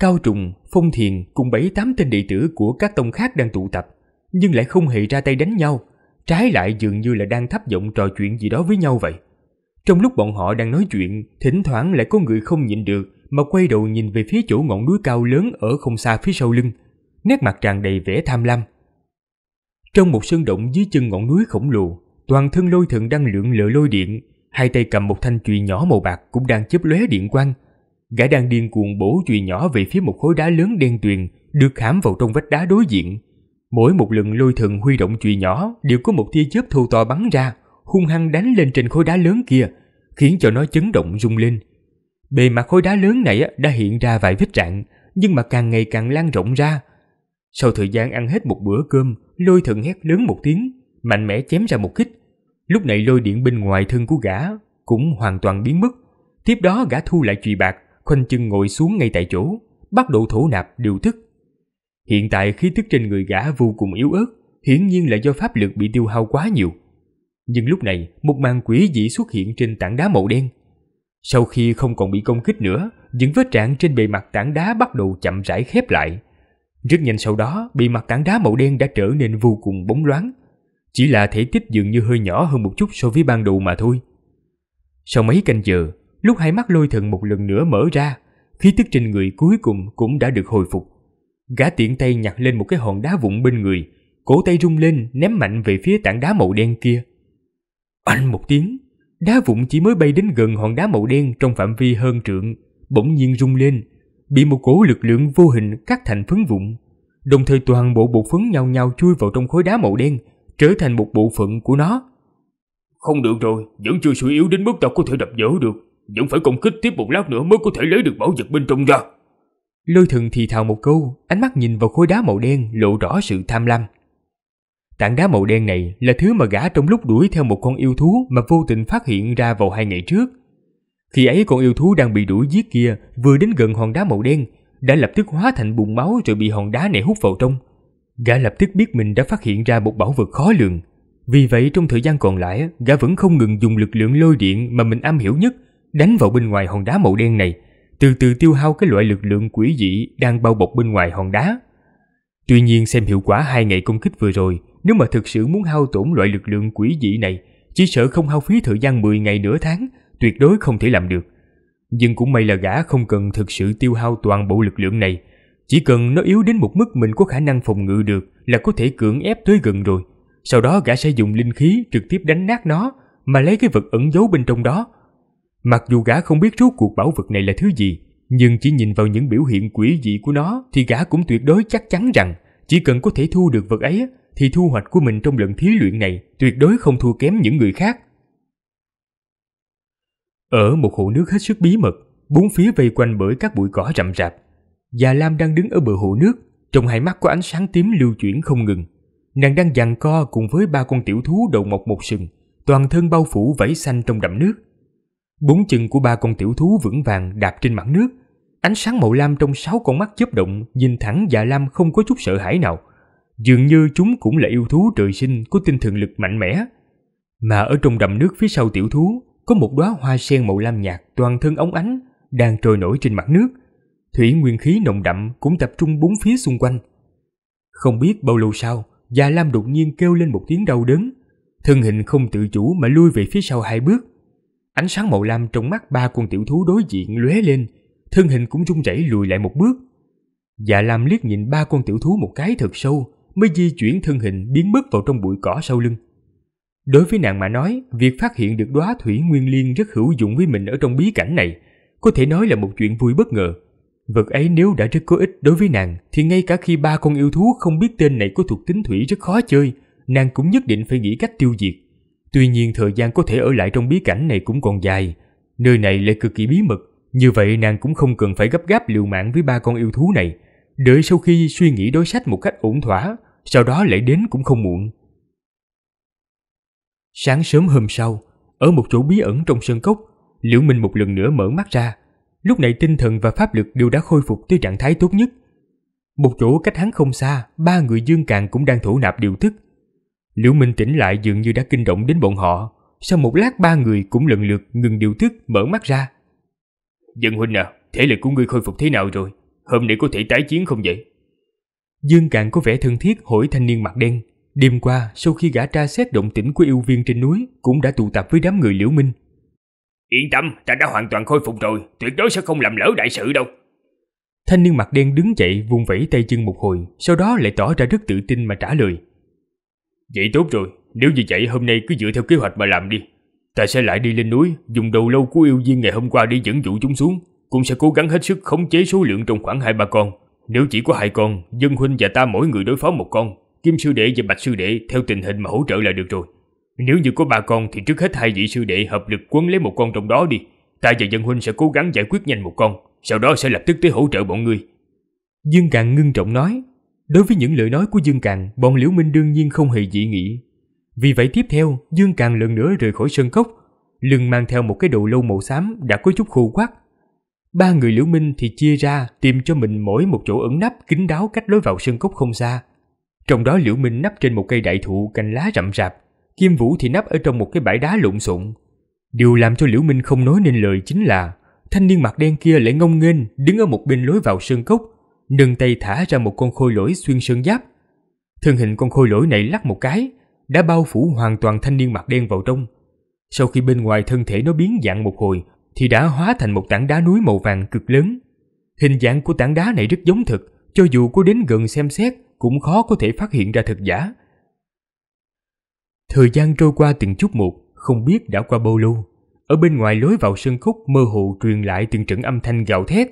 Speaker 2: Cao Trùng, Phong Thiền cùng bảy tám tên đệ tử của các tông khác đang tụ tập, nhưng lại không hề ra tay đánh nhau, trái lại dường như là đang thấp giọng trò chuyện gì đó với nhau vậy. Trong lúc bọn họ đang nói chuyện, thỉnh thoảng lại có người không nhịn được mà quay đầu nhìn về phía chỗ ngọn núi cao lớn ở không xa phía sau lưng, nét mặt tràn đầy vẻ tham lam. Trong một sơn động dưới chân ngọn núi khổng lồ, toàn thân lôi thượng đang lượn lờ lôi điện, hai tay cầm một thanh chùy nhỏ màu bạc cũng đang chớp lóe điện quang, Gã đang điên cuồng bổ chùy nhỏ về phía một khối đá lớn đen tuyền được khảm vào trong vách đá đối diện. Mỗi một lần lôi thần huy động chùy nhỏ đều có một tia chớp thô to bắn ra, hung hăng đánh lên trên khối đá lớn kia, khiến cho nó chấn động rung lên. Bề mặt khối đá lớn này đã hiện ra vài vết rạn, nhưng mà càng ngày càng lan rộng ra. Sau thời gian ăn hết một bữa cơm, lôi thần hét lớn một tiếng, mạnh mẽ chém ra một kích. Lúc này lôi điện bên ngoài thân của gã cũng hoàn toàn biến mất. Tiếp đó gã thu lại chùy bạc, khoanh chân ngồi xuống ngay tại chỗ, bắt đầu thổ nạp điều thức. Hiện tại khí thức trên người gã vô cùng yếu ớt, hiển nhiên là do pháp lực bị tiêu hao quá nhiều. Nhưng lúc này, một màn quỷ dị xuất hiện trên tảng đá màu đen. Sau khi không còn bị công kích nữa, những vết trạng trên bề mặt tảng đá bắt đầu chậm rãi khép lại. Rất nhanh sau đó, bề mặt tảng đá màu đen đã trở nên vô cùng bóng loáng. Chỉ là thể tích dường như hơi nhỏ hơn một chút so với ban đầu mà thôi. Sau mấy canh giờ, Lúc hai mắt lôi thần một lần nữa mở ra, khí tức trên người cuối cùng cũng đã được hồi phục. Gã tiện tay nhặt lên một cái hòn đá vụn bên người, cổ tay rung lên ném mạnh về phía tảng đá màu đen kia. Anh một tiếng, đá vụn chỉ mới bay đến gần hòn đá màu đen trong phạm vi hơn trượng, bỗng nhiên rung lên, bị một cỗ lực lượng vô hình cắt thành phấn vụn. Đồng thời toàn bộ bộ phấn nhào nhào chui vào trong khối đá màu đen, trở thành một bộ phận của nó. Không được rồi, vẫn chưa suy yếu đến mức tao có thể đập vỡ được. Vẫn phải công kích tiếp một lát nữa mới có thể lấy được bảo vật bên trong ra Lôi thần thì thào một câu Ánh mắt nhìn vào khối đá màu đen lộ rõ sự tham lam Tảng đá màu đen này là thứ mà gã trong lúc đuổi theo một con yêu thú mà vô tình phát hiện ra vào hai ngày trước. Khi ấy con yêu thú đang bị đuổi giết kia vừa đến gần hòn đá màu đen, đã lập tức hóa thành bùn máu rồi bị hòn đá này hút vào trong. Gã lập tức biết mình đã phát hiện ra một bảo vật khó lường. Vì vậy trong thời gian còn lại, gã vẫn không ngừng dùng lực lượng lôi điện mà mình am hiểu nhất đánh vào bên ngoài hòn đá màu đen này, từ từ tiêu hao cái loại lực lượng quỷ dị đang bao bọc bên ngoài hòn đá. Tuy nhiên xem hiệu quả hai ngày công kích vừa rồi, nếu mà thực sự muốn hao tổn loại lực lượng quỷ dị này, chỉ sợ không hao phí thời gian 10 ngày nửa tháng, tuyệt đối không thể làm được. Nhưng cũng may là gã không cần thực sự tiêu hao toàn bộ lực lượng này, chỉ cần nó yếu đến một mức mình có khả năng phòng ngự được là có thể cưỡng ép tới gần rồi. Sau đó gã sẽ dùng linh khí trực tiếp đánh nát nó mà lấy cái vật ẩn giấu bên trong đó Mặc dù gã không biết rốt cuộc bảo vật này là thứ gì, nhưng chỉ nhìn vào những biểu hiện quỷ dị của nó thì gã cũng tuyệt đối chắc chắn rằng chỉ cần có thể thu được vật ấy thì thu hoạch của mình trong lần thí luyện này tuyệt đối không thua kém những người khác. Ở một hồ nước hết sức bí mật, bốn phía vây quanh bởi các bụi cỏ rậm rạp, Già Lam đang đứng ở bờ hồ nước, trong hai mắt có ánh sáng tím lưu chuyển không ngừng. Nàng đang giằng co cùng với ba con tiểu thú đầu mọc một sừng, toàn thân bao phủ vảy xanh trong đậm nước Bốn chân của ba con tiểu thú vững vàng đạp trên mặt nước. Ánh sáng màu lam trong sáu con mắt chớp động nhìn thẳng dạ lam không có chút sợ hãi nào. Dường như chúng cũng là yêu thú trời sinh có tinh thần lực mạnh mẽ. Mà ở trong đầm nước phía sau tiểu thú có một đóa hoa sen màu lam nhạt toàn thân óng ánh đang trôi nổi trên mặt nước. Thủy nguyên khí nồng đậm cũng tập trung bốn phía xung quanh. Không biết bao lâu sau, Già Lam đột nhiên kêu lên một tiếng đau đớn. Thân hình không tự chủ mà lui về phía sau hai bước, Ánh sáng màu lam trong mắt ba con tiểu thú đối diện lóe lên, thân hình cũng rung rẩy lùi lại một bước. Dạ Lam liếc nhìn ba con tiểu thú một cái thật sâu, mới di chuyển thân hình biến mất vào trong bụi cỏ sau lưng. Đối với nàng mà nói, việc phát hiện được đóa thủy nguyên liên rất hữu dụng với mình ở trong bí cảnh này, có thể nói là một chuyện vui bất ngờ. Vật ấy nếu đã rất có ích đối với nàng, thì ngay cả khi ba con yêu thú không biết tên này có thuộc tính thủy rất khó chơi, nàng cũng nhất định phải nghĩ cách tiêu diệt. Tuy nhiên thời gian có thể ở lại trong bí cảnh này cũng còn dài, nơi này lại cực kỳ bí mật, như vậy nàng cũng không cần phải gấp gáp liều mạng với ba con yêu thú này, đợi sau khi suy nghĩ đối sách một cách ổn thỏa, sau đó lại đến cũng không muộn. Sáng sớm hôm sau, ở một chỗ bí ẩn trong sơn cốc, Liễu Minh một lần nữa mở mắt ra. Lúc này tinh thần và pháp lực đều đã khôi phục tới trạng thái tốt nhất. Một chỗ cách hắn không xa, ba người dương càng cũng đang thủ nạp điều thức. Liễu Minh tỉnh lại dường như đã kinh động đến bọn họ. Sau một lát ba người cũng lần lượt ngừng điều thức mở mắt ra. Dương Huynh à, thể lực của ngươi khôi phục thế nào rồi? Hôm nay có thể tái chiến không vậy? Dương Cạn có vẻ thân thiết hỏi thanh niên mặt đen. Đêm qua, sau khi gã tra xét động tĩnh của yêu viên trên núi, cũng đã tụ tập với đám người Liễu Minh.
Speaker 1: Yên tâm, ta đã hoàn toàn khôi phục rồi, tuyệt đối sẽ không làm lỡ đại sự đâu.
Speaker 2: Thanh niên mặt đen đứng dậy vùng vẫy tay chân một hồi, sau đó lại tỏ ra rất tự tin mà trả lời. Vậy tốt rồi, nếu như vậy hôm nay cứ dựa theo kế hoạch mà làm đi. Ta sẽ lại đi lên núi, dùng đầu lâu của yêu viên ngày hôm qua để dẫn dụ chúng xuống. Cũng sẽ cố gắng hết sức khống chế số lượng trong khoảng hai ba con. Nếu chỉ có hai con, dân huynh và ta mỗi người đối phó một con. Kim sư đệ và bạch sư đệ theo tình hình mà hỗ trợ là được rồi. Nếu như có ba con thì trước hết hai vị sư đệ hợp lực quấn lấy một con trong đó đi. Ta và dân huynh sẽ cố gắng giải quyết nhanh một con, sau đó sẽ lập tức tới hỗ trợ bọn ngươi. Dương Càng ngưng trọng nói. Đối với những lời nói của Dương Càng, bọn Liễu Minh đương nhiên không hề dị nghị. Vì vậy tiếp theo, Dương Càng lần nữa rời khỏi sân cốc. Lưng mang theo một cái đồ lâu màu xám đã có chút khô quắc. Ba người Liễu Minh thì chia ra tìm cho mình mỗi một chỗ ẩn nấp kín đáo cách lối vào sân cốc không xa. Trong đó Liễu Minh nấp trên một cây đại thụ cành lá rậm rạp, Kim Vũ thì nấp ở trong một cái bãi đá lộn xộn. Điều làm cho Liễu Minh không nói nên lời chính là thanh niên mặt đen kia lại ngông nghênh đứng ở một bên lối vào sân cốc, nâng tay thả ra một con khôi lỗi xuyên sơn giáp. Thân hình con khôi lỗi này lắc một cái, đã bao phủ hoàn toàn thanh niên mặt đen vào trong. Sau khi bên ngoài thân thể nó biến dạng một hồi, thì đã hóa thành một tảng đá núi màu vàng cực lớn. Hình dạng của tảng đá này rất giống thực, cho dù có đến gần xem xét cũng khó có thể phát hiện ra thật giả. Thời gian trôi qua từng chút một, không biết đã qua bao lâu. Ở bên ngoài lối vào sân khúc mơ hồ truyền lại từng trận âm thanh gào thét,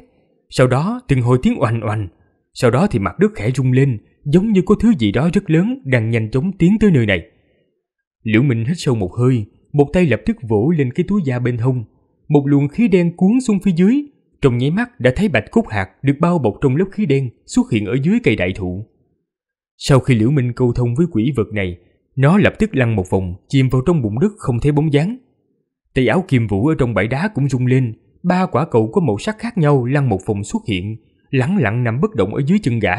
Speaker 2: sau đó từng hồi tiếng oành oành, sau đó thì mặt đất khẽ rung lên, giống như có thứ gì đó rất lớn đang nhanh chóng tiến tới nơi này. Liễu Minh hít sâu một hơi, một tay lập tức vỗ lên cái túi da bên hông. Một luồng khí đen cuốn xuống phía dưới, trong nháy mắt đã thấy bạch cúc hạt được bao bọc trong lớp khí đen xuất hiện ở dưới cây đại thụ. Sau khi Liễu Minh câu thông với quỷ vật này, nó lập tức lăn một vòng, chìm vào trong bụng đất không thấy bóng dáng. Tay áo Kim Vũ ở trong bãi đá cũng rung lên, ba quả cầu có màu sắc khác nhau lăn một vòng xuất hiện, lẳng lặng nằm bất động ở dưới chân gã.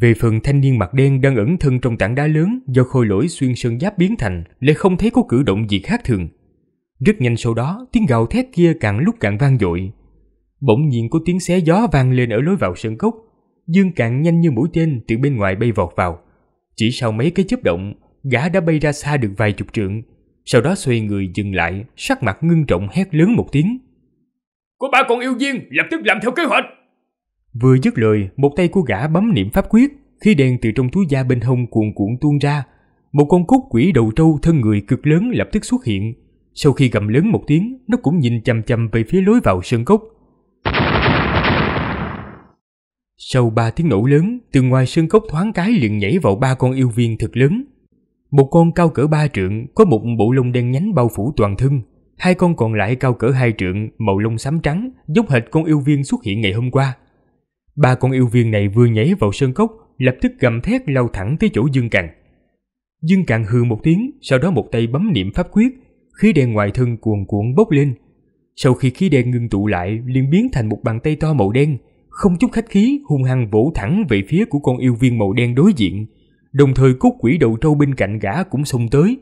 Speaker 2: Về phần thanh niên mặt đen đang ẩn thân trong tảng đá lớn do khôi lỗi xuyên sơn giáp biến thành lại không thấy có cử động gì khác thường. Rất nhanh sau đó, tiếng gào thét kia càng lúc càng vang dội. Bỗng nhiên có tiếng xé gió vang lên ở lối vào sân cốc. Dương càng nhanh như mũi tên từ bên ngoài bay vọt vào. Chỉ sau mấy cái chớp động, gã đã bay ra xa được vài chục trượng. Sau đó xoay người dừng lại, sắc mặt ngưng trọng hét lớn một tiếng của ba con yêu viên lập tức làm theo kế hoạch. Vừa dứt lời, một tay của gã bấm niệm pháp quyết, khi đèn từ trong túi da bên hông cuộn cuộn tuôn ra. Một con cốt quỷ đầu trâu thân người cực lớn lập tức xuất hiện. Sau khi gầm lớn một tiếng, nó cũng nhìn chằm chằm về phía lối vào sơn cốc. Sau ba tiếng nổ lớn, từ ngoài sơn cốc thoáng cái liền nhảy vào ba con yêu viên thật lớn. Một con cao cỡ ba trượng, có một bộ lông đen nhánh bao phủ toàn thân, Hai con còn lại cao cỡ hai trượng, màu lông xám trắng, giống hệt con yêu viên xuất hiện ngày hôm qua. Ba con yêu viên này vừa nhảy vào sơn cốc, lập tức gầm thét lao thẳng tới chỗ Dương Càn. Dương Càn hừ một tiếng, sau đó một tay bấm niệm pháp quyết, khí đen ngoài thân cuồn cuộn bốc lên. Sau khi khí đen ngưng tụ lại, liền biến thành một bàn tay to màu đen, không chút khách khí hung hăng vỗ thẳng về phía của con yêu viên màu đen đối diện, đồng thời cốt quỷ đầu trâu bên cạnh gã cũng xông tới.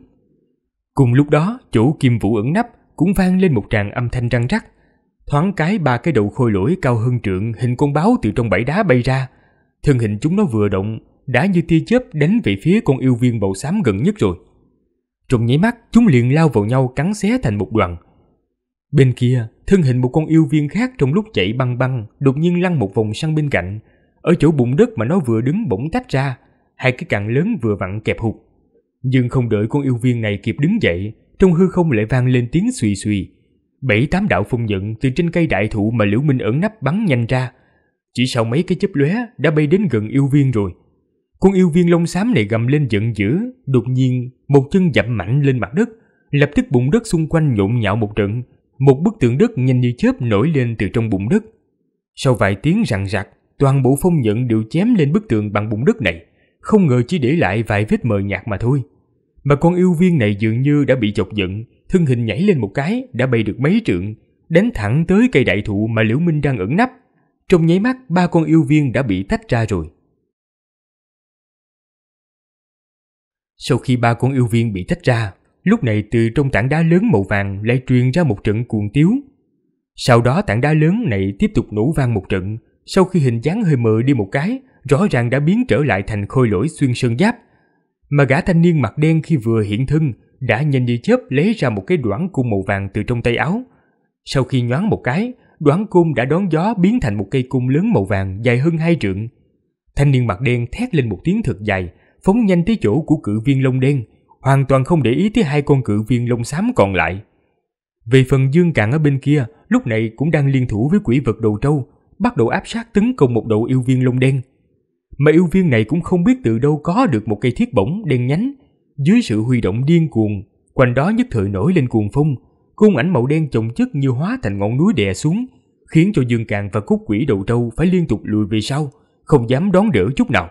Speaker 2: Cùng lúc đó, chỗ Kim Vũ ẩn nấp, cũng vang lên một tràng âm thanh răng rắc. Thoáng cái ba cái đầu khôi lỗi cao hơn trượng hình con báo từ trong bãi đá bay ra. Thân hình chúng nó vừa động, đã như tia chớp đánh về phía con yêu viên bầu xám gần nhất rồi. Trong nháy mắt, chúng liền lao vào nhau cắn xé thành một đoàn. Bên kia, thân hình một con yêu viên khác trong lúc chạy băng băng đột nhiên lăn một vòng sang bên cạnh. Ở chỗ bụng đất mà nó vừa đứng bỗng tách ra, hai cái cạn lớn vừa vặn kẹp hụt. Nhưng không đợi con yêu viên này kịp đứng dậy, trong hư không lại vang lên tiếng xùy xùy. Bảy tám đạo phong nhận từ trên cây đại thụ mà Liễu Minh ẩn nấp bắn nhanh ra. Chỉ sau mấy cái chớp lóe đã bay đến gần yêu viên rồi. Con yêu viên lông xám này gầm lên giận dữ, đột nhiên một chân dậm mạnh lên mặt đất, lập tức bụng đất xung quanh nhộn nhạo một trận, một bức tượng đất nhanh như chớp nổi lên từ trong bụng đất. Sau vài tiếng răng rạc, toàn bộ phong nhận đều chém lên bức tượng bằng bụng đất này, không ngờ chỉ để lại vài vết mờ nhạt mà thôi. Mà con yêu viên này dường như đã bị chọc giận, thân hình nhảy lên một cái, đã bay được mấy trượng, đánh thẳng tới cây đại thụ mà Liễu Minh đang ẩn nấp. Trong nháy mắt, ba con yêu viên đã bị tách ra rồi. Sau khi ba con yêu viên bị tách ra, lúc này từ trong tảng đá lớn màu vàng lại truyền ra một trận cuồng tiếu. Sau đó tảng đá lớn này tiếp tục nổ vang một trận, sau khi hình dáng hơi mờ đi một cái, rõ ràng đã biến trở lại thành khôi lỗi xuyên sơn giáp mà gã thanh niên mặt đen khi vừa hiện thân đã nhanh như chớp lấy ra một cái đoạn cung màu vàng từ trong tay áo. Sau khi nhoáng một cái, đoạn cung đã đón gió biến thành một cây cung lớn màu vàng dài hơn hai trượng. Thanh niên mặt đen thét lên một tiếng thật dài, phóng nhanh tới chỗ của cự viên lông đen, hoàn toàn không để ý tới hai con cự viên lông xám còn lại. Về phần dương cạn ở bên kia, lúc này cũng đang liên thủ với quỷ vật đầu trâu, bắt đầu áp sát tấn công một đầu yêu viên lông đen mà yêu viên này cũng không biết từ đâu có được một cây thiết bổng đen nhánh. Dưới sự huy động điên cuồng, quanh đó nhất thời nổi lên cuồng phong, cung ảnh màu đen chồng chất như hóa thành ngọn núi đè xuống, khiến cho Dương Càn và Cúc Quỷ Đầu Trâu phải liên tục lùi về sau, không dám đón đỡ chút nào.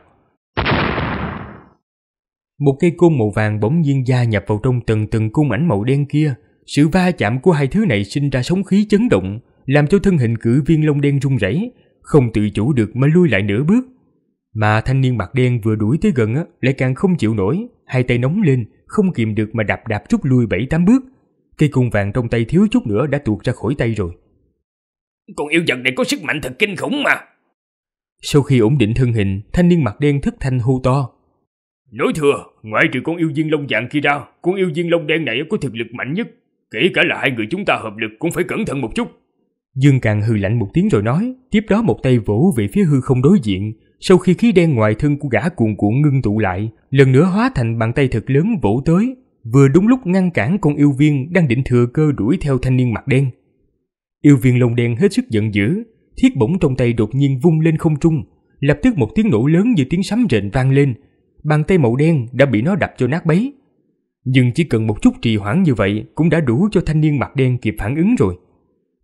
Speaker 2: Một cây cung màu vàng bỗng nhiên gia nhập vào trong từng từng cung ảnh màu đen kia, sự va chạm của hai thứ này sinh ra sóng khí chấn động, làm cho thân hình cử viên lông đen rung rẩy, không tự chủ được mà lui lại nửa bước. Mà thanh niên mặt đen vừa đuổi tới gần á, lại càng không chịu nổi, hai tay nóng lên, không kìm được mà đạp đạp chút lui bảy tám bước. Cây cung vàng trong tay thiếu chút nữa đã tuột ra khỏi tay rồi.
Speaker 1: Con yêu vật này có sức mạnh thật kinh khủng mà.
Speaker 2: Sau khi ổn định thân hình, thanh niên mặt đen thất thanh hô to. Nói thừa, ngoại trừ con yêu viên lông vàng kia ra, con yêu viên lông đen này có thực lực mạnh nhất. Kể cả là hai người chúng ta hợp lực cũng phải cẩn thận một chút. Dương Càng hừ lạnh một tiếng rồi nói, tiếp đó một tay vỗ về phía hư không đối diện, sau khi khí đen ngoài thân của gã cuồn cuộn ngưng tụ lại, lần nữa hóa thành bàn tay thật lớn vỗ tới, vừa đúng lúc ngăn cản con yêu viên đang định thừa cơ đuổi theo thanh niên mặt đen. Yêu viên lông đen hết sức giận dữ, thiết bổng trong tay đột nhiên vung lên không trung, lập tức một tiếng nổ lớn như tiếng sấm rền vang lên, bàn tay màu đen đã bị nó đập cho nát bấy. Nhưng chỉ cần một chút trì hoãn như vậy cũng đã đủ cho thanh niên mặt đen kịp phản ứng rồi.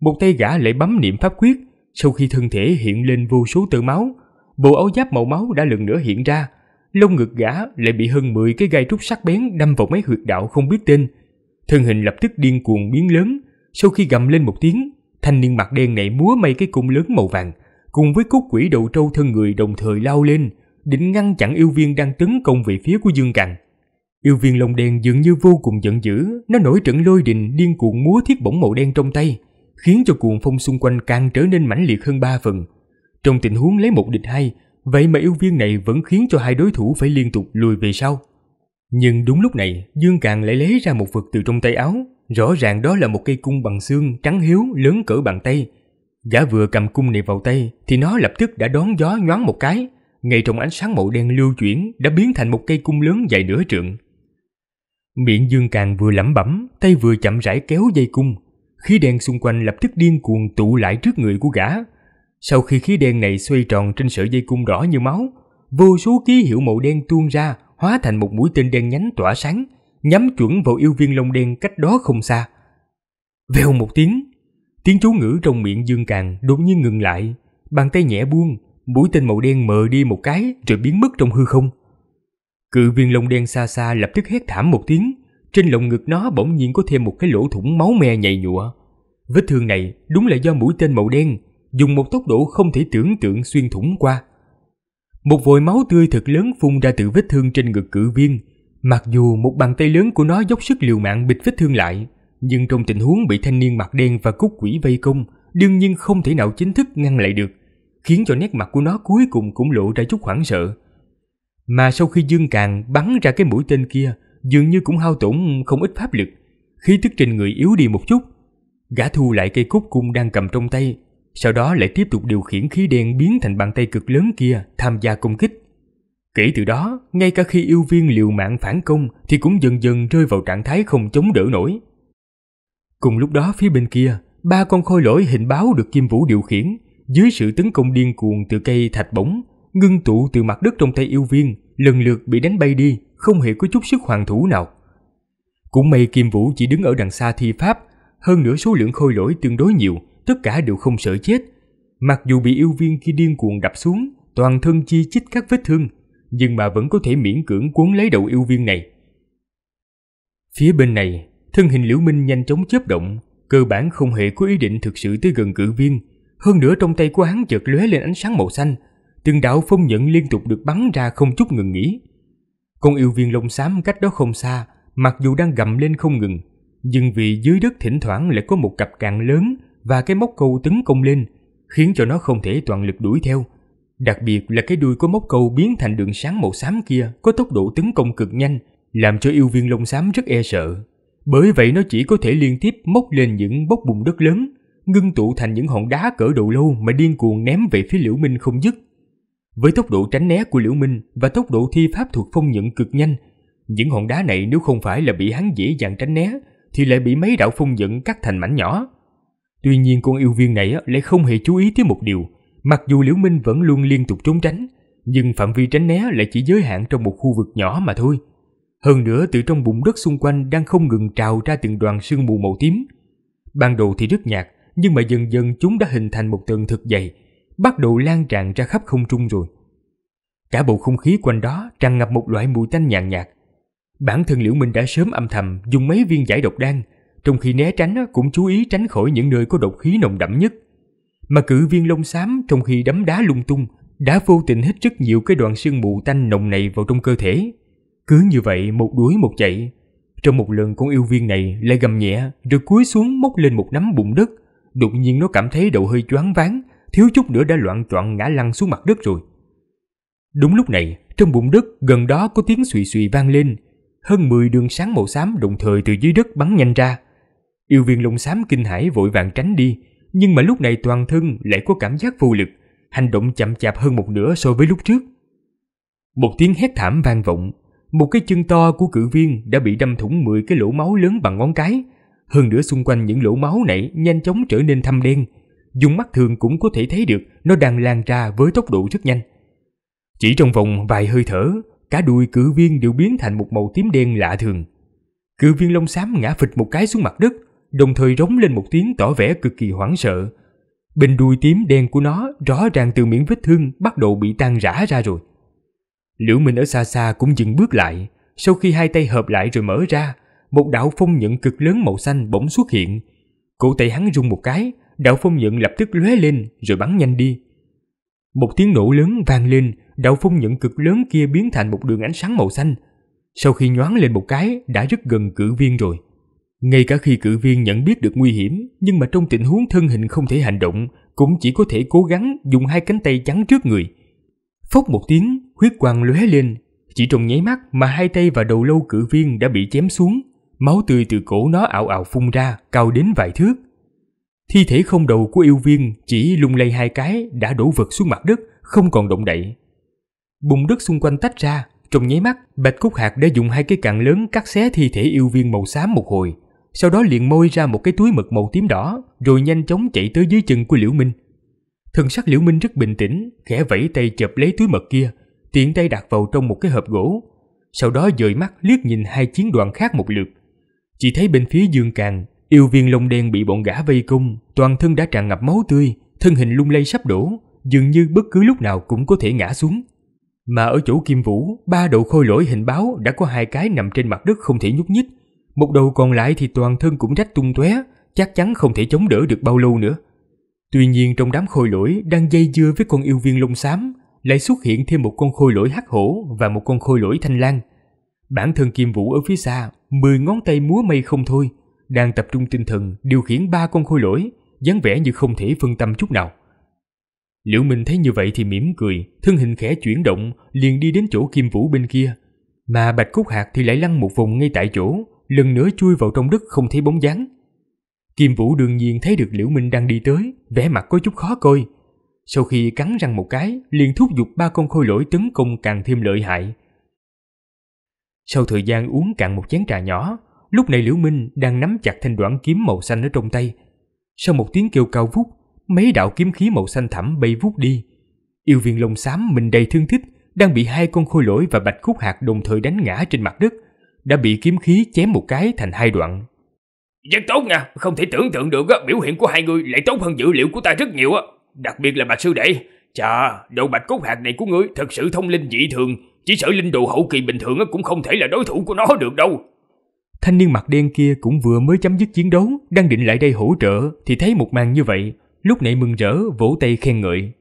Speaker 2: Một tay gã lại bấm niệm pháp quyết, sau khi thân thể hiện lên vô số tơ máu, bộ áo giáp màu máu đã lần nữa hiện ra, lông ngực gã lại bị hơn 10 cái gai trúc sắc bén đâm vào mấy huyệt đạo không biết tên. Thân hình lập tức điên cuồng biến lớn, sau khi gầm lên một tiếng, thanh niên mặt đen này múa may cái cung lớn màu vàng, cùng với cốt quỷ đầu trâu thân người đồng thời lao lên, định ngăn chặn yêu viên đang tấn công về phía của Dương Càn. Yêu viên lông đen dường như vô cùng giận dữ, nó nổi trận lôi đình điên cuồng múa thiết bổng màu đen trong tay, khiến cho cuồng phong xung quanh càng trở nên mãnh liệt hơn ba phần. Trong tình huống lấy một địch hai, vậy mà ưu viên này vẫn khiến cho hai đối thủ phải liên tục lùi về sau. Nhưng đúng lúc này, Dương Càng lại lấy ra một vật từ trong tay áo, rõ ràng đó là một cây cung bằng xương trắng hiếu lớn cỡ bàn tay. Gã vừa cầm cung này vào tay thì nó lập tức đã đón gió nhoáng một cái, ngay trong ánh sáng màu đen lưu chuyển đã biến thành một cây cung lớn dài nửa trượng. Miệng Dương Càng vừa lẩm bẩm, tay vừa chậm rãi kéo dây cung, khí đen xung quanh lập tức điên cuồng tụ lại trước người của gã, sau khi khí đen này xoay tròn trên sợi dây cung rõ như máu, vô số ký hiệu màu đen tuôn ra, hóa thành một mũi tên đen nhánh tỏa sáng, nhắm chuẩn vào yêu viên lông đen cách đó không xa. Vèo một tiếng, tiếng chú ngữ trong miệng Dương Càng đột nhiên ngừng lại, bàn tay nhẹ buông, mũi tên màu đen mờ đi một cái rồi biến mất trong hư không. Cự viên lông đen xa xa lập tức hét thảm một tiếng, trên lồng ngực nó bỗng nhiên có thêm một cái lỗ thủng máu me nhầy nhụa. Vết thương này đúng là do mũi tên màu đen dùng một tốc độ không thể tưởng tượng xuyên thủng qua. Một vòi máu tươi thật lớn phun ra từ vết thương trên ngực cử viên, mặc dù một bàn tay lớn của nó dốc sức liều mạng bịt vết thương lại, nhưng trong tình huống bị thanh niên mặt đen và cúc quỷ vây công, đương nhiên không thể nào chính thức ngăn lại được, khiến cho nét mặt của nó cuối cùng cũng lộ ra chút hoảng sợ. Mà sau khi Dương Càng bắn ra cái mũi tên kia, dường như cũng hao tổn không ít pháp lực, khí tức trên người yếu đi một chút. Gã thu lại cây cúc cung đang cầm trong tay, sau đó lại tiếp tục điều khiển khí đen biến thành bàn tay cực lớn kia tham gia công kích. Kể từ đó, ngay cả khi yêu viên liều mạng phản công thì cũng dần dần rơi vào trạng thái không chống đỡ nổi. Cùng lúc đó phía bên kia, ba con khôi lỗi hình báo được Kim Vũ điều khiển, dưới sự tấn công điên cuồng từ cây thạch bổng, ngưng tụ từ mặt đất trong tay yêu viên, lần lượt bị đánh bay đi, không hề có chút sức hoàn thủ nào. Cũng may Kim Vũ chỉ đứng ở đằng xa thi pháp, hơn nữa số lượng khôi lỗi tương đối nhiều, tất cả đều không sợ chết. Mặc dù bị yêu viên khi điên cuồng đập xuống, toàn thân chi chít các vết thương, nhưng mà vẫn có thể miễn cưỡng cuốn lấy đầu yêu viên này. Phía bên này, thân hình Liễu Minh nhanh chóng chớp động, cơ bản không hề có ý định thực sự tới gần cử viên. Hơn nữa trong tay của hắn chợt lóe lên ánh sáng màu xanh, từng đạo phong nhận liên tục được bắn ra không chút ngừng nghỉ. Con yêu viên lông xám cách đó không xa, mặc dù đang gầm lên không ngừng, nhưng vì dưới đất thỉnh thoảng lại có một cặp càng lớn và cái móc câu tấn công lên, khiến cho nó không thể toàn lực đuổi theo. Đặc biệt là cái đuôi của móc câu biến thành đường sáng màu xám kia có tốc độ tấn công cực nhanh, làm cho yêu viên lông xám rất e sợ. Bởi vậy nó chỉ có thể liên tiếp móc lên những bốc bùn đất lớn, ngưng tụ thành những hòn đá cỡ độ lâu mà điên cuồng ném về phía Liễu Minh không dứt. Với tốc độ tránh né của Liễu Minh và tốc độ thi pháp thuật phong nhận cực nhanh, những hòn đá này nếu không phải là bị hắn dễ dàng tránh né thì lại bị mấy đạo phong nhận cắt thành mảnh nhỏ. Tuy nhiên con yêu viên này lại không hề chú ý tới một điều, mặc dù Liễu Minh vẫn luôn liên tục trốn tránh, nhưng phạm vi tránh né lại chỉ giới hạn trong một khu vực nhỏ mà thôi. Hơn nữa từ trong bụng đất xung quanh đang không ngừng trào ra từng đoàn sương mù màu tím. Ban đầu thì rất nhạt, nhưng mà dần dần chúng đã hình thành một tầng thực dày, bắt đầu lan tràn ra khắp không trung rồi. Cả bầu không khí quanh đó tràn ngập một loại mùi tanh nhàn nhạt, nhạt. Bản thân Liễu Minh đã sớm âm thầm dùng mấy viên giải độc đan trong khi né tránh cũng chú ý tránh khỏi những nơi có độc khí nồng đậm nhất. Mà cự viên lông xám trong khi đấm đá lung tung đã vô tình hít rất nhiều cái đoạn sương mù tanh nồng này vào trong cơ thể. Cứ như vậy một đuối một chạy. Trong một lần con yêu viên này lại gầm nhẹ rồi cúi xuống móc lên một nắm bụng đất. Đột nhiên nó cảm thấy đầu hơi choáng váng, thiếu chút nữa đã loạn choạng ngã lăn xuống mặt đất rồi. Đúng lúc này, trong bụng đất gần đó có tiếng xùy xùy vang lên. Hơn 10 đường sáng màu xám đồng thời từ dưới đất bắn nhanh ra Yêu viên lông xám kinh hãi vội vàng tránh đi, nhưng mà lúc này toàn thân lại có cảm giác vô lực, hành động chậm chạp hơn một nửa so với lúc trước. Một tiếng hét thảm vang vọng, một cái chân to của cự viên đã bị đâm thủng 10 cái lỗ máu lớn bằng ngón cái, hơn nữa xung quanh những lỗ máu này nhanh chóng trở nên thâm đen, dùng mắt thường cũng có thể thấy được nó đang lan ra với tốc độ rất nhanh. Chỉ trong vòng vài hơi thở, cả đuôi cự viên đều biến thành một màu tím đen lạ thường. Cự viên lông xám ngã phịch một cái xuống mặt đất, đồng thời rống lên một tiếng tỏ vẻ cực kỳ hoảng sợ. Bên đuôi tím đen của nó rõ ràng từ miệng vết thương bắt đầu bị tan rã ra rồi. Liễu Minh ở xa xa cũng dừng bước lại, sau khi hai tay hợp lại rồi mở ra, một đạo phong nhận cực lớn màu xanh bỗng xuất hiện. Cổ tay hắn rung một cái, đạo phong nhận lập tức lóe lên rồi bắn nhanh đi. Một tiếng nổ lớn vang lên, đạo phong nhận cực lớn kia biến thành một đường ánh sáng màu xanh. Sau khi nhoáng lên một cái đã rất gần cử viên rồi. Ngay cả khi cử viên nhận biết được nguy hiểm, nhưng mà trong tình huống thân hình không thể hành động, cũng chỉ có thể cố gắng dùng hai cánh tay chắn trước người. Phốc một tiếng, huyết quang lóe lên, chỉ trong nháy mắt mà hai tay và đầu lâu cử viên đã bị chém xuống, máu tươi từ cổ nó ảo ảo phun ra, cao đến vài thước. Thi thể không đầu của yêu viên chỉ lung lay hai cái đã đổ vật xuống mặt đất, không còn động đậy. Bùn đất xung quanh tách ra, trong nháy mắt, Bạch Cúc Hạc đã dùng hai cái cạn lớn cắt xé thi thể yêu viên màu xám một hồi, sau đó liền môi ra một cái túi mực màu tím đỏ, rồi nhanh chóng chạy tới dưới chân của Liễu Minh. Thần sắc Liễu Minh rất bình tĩnh, khẽ vẫy tay chụp lấy túi mật kia, tiện tay đặt vào trong một cái hộp gỗ. Sau đó dời mắt liếc nhìn hai chiến đoàn khác một lượt. Chỉ thấy bên phía Dương Càng, yêu viên lông đen bị bọn gã vây cung, toàn thân đã tràn ngập máu tươi, thân hình lung lay sắp đổ, dường như bất cứ lúc nào cũng có thể ngã xuống. Mà ở chỗ Kim Vũ, ba độ khôi lỗi hình báo đã có hai cái nằm trên mặt đất không thể nhúc nhích, một đầu còn lại thì toàn thân cũng rách tung tóe, chắc chắn không thể chống đỡ được bao lâu nữa. Tuy nhiên trong đám khôi lỗi đang dây dưa với con yêu viên lông xám, lại xuất hiện thêm một con khôi lỗi hắc hổ và một con khôi lỗi thanh lang. Bản thân Kim Vũ ở phía xa, mười ngón tay múa mây không thôi, đang tập trung tinh thần điều khiển ba con khôi lỗi, dáng vẻ như không thể phân tâm chút nào. Liễu Minh thấy như vậy thì mỉm cười, thân hình khẽ chuyển động, liền đi đến chỗ Kim Vũ bên kia. Mà Bạch Cúc hạt thì lại lăn một vòng ngay tại chỗ, lần nữa chui vào trong đất không thấy bóng dáng. Kim Vũ đương nhiên thấy được Liễu Minh đang đi tới, vẻ mặt có chút khó coi. Sau khi cắn răng một cái, liền thúc giục ba con khôi lỗi tấn công càng thêm lợi hại. Sau thời gian uống cạn một chén trà nhỏ, lúc này Liễu Minh đang nắm chặt thanh đoạn kiếm màu xanh ở trong tay. Sau một tiếng kêu cao vút, mấy đạo kiếm khí màu xanh thẳm bay vút đi. Yêu viên lông xám mình đầy thương thích đang bị hai con khôi lỗi và bạch khúc hạt đồng thời đánh ngã trên mặt đất – đã bị kiếm khí chém một cái thành hai đoạn.
Speaker 1: Rất tốt nha, không thể tưởng tượng được biểu hiện của hai người lại tốt hơn dữ liệu của ta rất nhiều á. Đặc biệt là bạch sư đệ, chà, đồ bạch cốt hạt này của ngươi thật sự thông linh dị thường, chỉ sợ linh đồ hậu kỳ bình thường cũng không thể là đối thủ của nó được đâu.
Speaker 2: Thanh niên mặt đen kia cũng vừa mới chấm dứt chiến đấu, đang định lại đây hỗ trợ thì thấy một màn như vậy, lúc nãy mừng rỡ vỗ tay khen ngợi.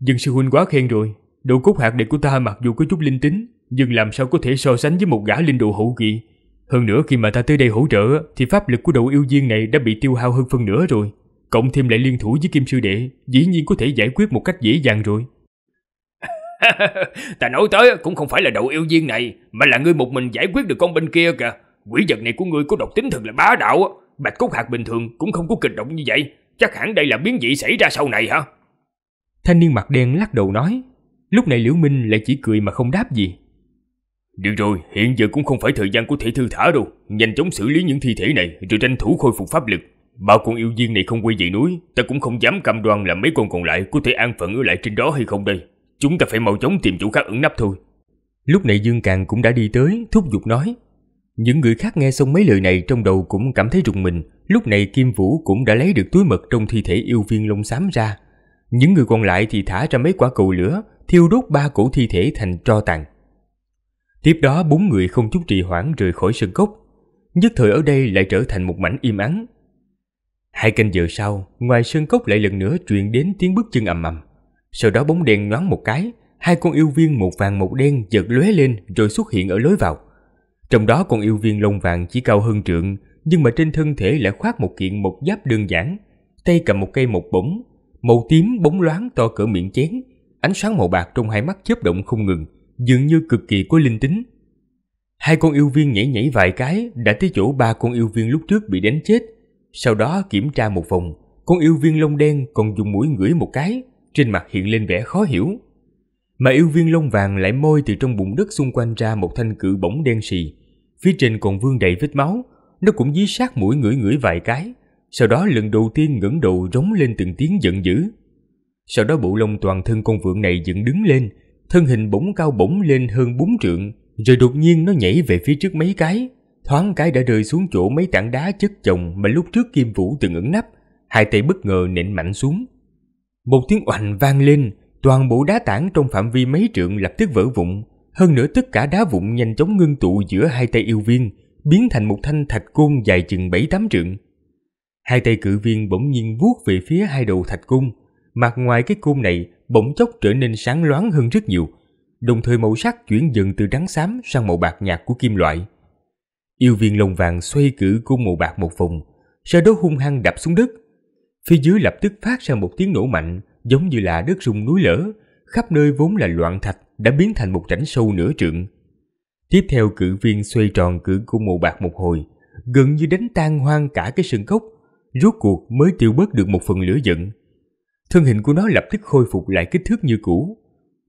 Speaker 2: Dân sư huynh quá khen rồi, đồ cốt hạt đệ của ta mặc dù có chút linh tính, nhưng làm sao có thể so sánh với một gã linh độ hậu kỳ. Hơn nữa khi mà ta tới đây hỗ trợ thì pháp lực của đầu yêu viên này đã bị tiêu hao hơn phân nửa rồi. Cộng thêm lại liên thủ với Kim Sư Đệ, dĩ nhiên có thể giải quyết một cách dễ dàng rồi.
Speaker 1: ta nói tới cũng không phải là đầu yêu viên này, mà là ngươi một mình giải quyết được con bên kia kìa. Quỷ vật này của ngươi có độc tính thật là bá đạo, bạch cốt hạt bình thường cũng không có kịch động như vậy. Chắc hẳn đây là biến dị xảy ra sau này hả?
Speaker 2: Thanh niên mặt đen lắc đầu nói. Lúc này Liễu Minh lại chỉ cười mà không đáp gì. Được rồi, hiện giờ cũng không phải thời gian của thể thư thả đâu Nhanh chóng xử lý những thi thể này Rồi tranh thủ khôi phục pháp lực Bao con yêu viên này không quay về núi Ta cũng không dám cam đoan là mấy con còn lại Có thể an phận ở lại trên đó hay không đây Chúng ta phải mau chóng tìm chỗ khác ẩn nấp thôi Lúc này Dương Càng cũng đã đi tới Thúc giục nói Những người khác nghe xong mấy lời này Trong đầu cũng cảm thấy rùng mình Lúc này Kim Vũ cũng đã lấy được túi mật Trong thi thể yêu viên lông xám ra Những người còn lại thì thả ra mấy quả cầu lửa Thiêu đốt ba cổ thi thể thành tro tàn Tiếp đó bốn người không chút trì hoãn rời khỏi sân cốc. Nhất thời ở đây lại trở thành một mảnh im ắng. Hai canh giờ sau, ngoài sân cốc lại lần nữa truyền đến tiếng bước chân ầm ầm. Sau đó bóng đèn nhoáng một cái, hai con yêu viên một vàng một đen giật lóe lên rồi xuất hiện ở lối vào. Trong đó con yêu viên lông vàng chỉ cao hơn trượng, nhưng mà trên thân thể lại khoác một kiện một giáp đơn giản, tay cầm một cây một bổng, màu tím bóng loáng to cỡ miệng chén, ánh sáng màu bạc trong hai mắt chớp động không ngừng, dường như cực kỳ có linh tính. Hai con yêu viên nhảy nhảy vài cái đã tới chỗ ba con yêu viên lúc trước bị đánh chết. Sau đó kiểm tra một vòng, con yêu viên lông đen còn dùng mũi ngửi một cái, trên mặt hiện lên vẻ khó hiểu. Mà yêu viên lông vàng lại môi từ trong bụng đất xung quanh ra một thanh cự bổng đen xì. Phía trên còn vương đầy vết máu, nó cũng dí sát mũi ngửi ngửi vài cái. Sau đó lần đầu tiên ngẩng đầu rống lên từng tiếng giận dữ. Sau đó bộ lông toàn thân con vượng này dựng đứng lên, thân hình bỗng cao bỗng lên hơn bốn trượng, rồi đột nhiên nó nhảy về phía trước mấy cái, thoáng cái đã rơi xuống chỗ mấy tảng đá chất chồng mà lúc trước Kim Vũ từng ẩn nấp, hai tay bất ngờ nện mạnh xuống. Một tiếng oành vang lên, toàn bộ đá tảng trong phạm vi mấy trượng lập tức vỡ vụn, hơn nữa tất cả đá vụn nhanh chóng ngưng tụ giữa hai tay yêu viên, biến thành một thanh thạch cung dài chừng 7-8 trượng. Hai tay cự viên bỗng nhiên vuốt về phía hai đầu thạch cung, mặt ngoài cái cung này bỗng chốc trở nên sáng loáng hơn rất nhiều, đồng thời màu sắc chuyển dần từ trắng xám sang màu bạc nhạt của kim loại. Yêu viên lồng vàng xoay cử cung màu bạc một vòng, sau đó hung hăng đập xuống đất. Phía dưới lập tức phát ra một tiếng nổ mạnh, giống như là đất rung núi lở, khắp nơi vốn là loạn thạch đã biến thành một rãnh sâu nửa trượng. Tiếp theo cử viên xoay tròn cử cung màu bạc một hồi, gần như đánh tan hoang cả cái sân cốc, rốt cuộc mới tiêu bớt được một phần lửa giận thân hình của nó lập tức khôi phục lại kích thước như cũ.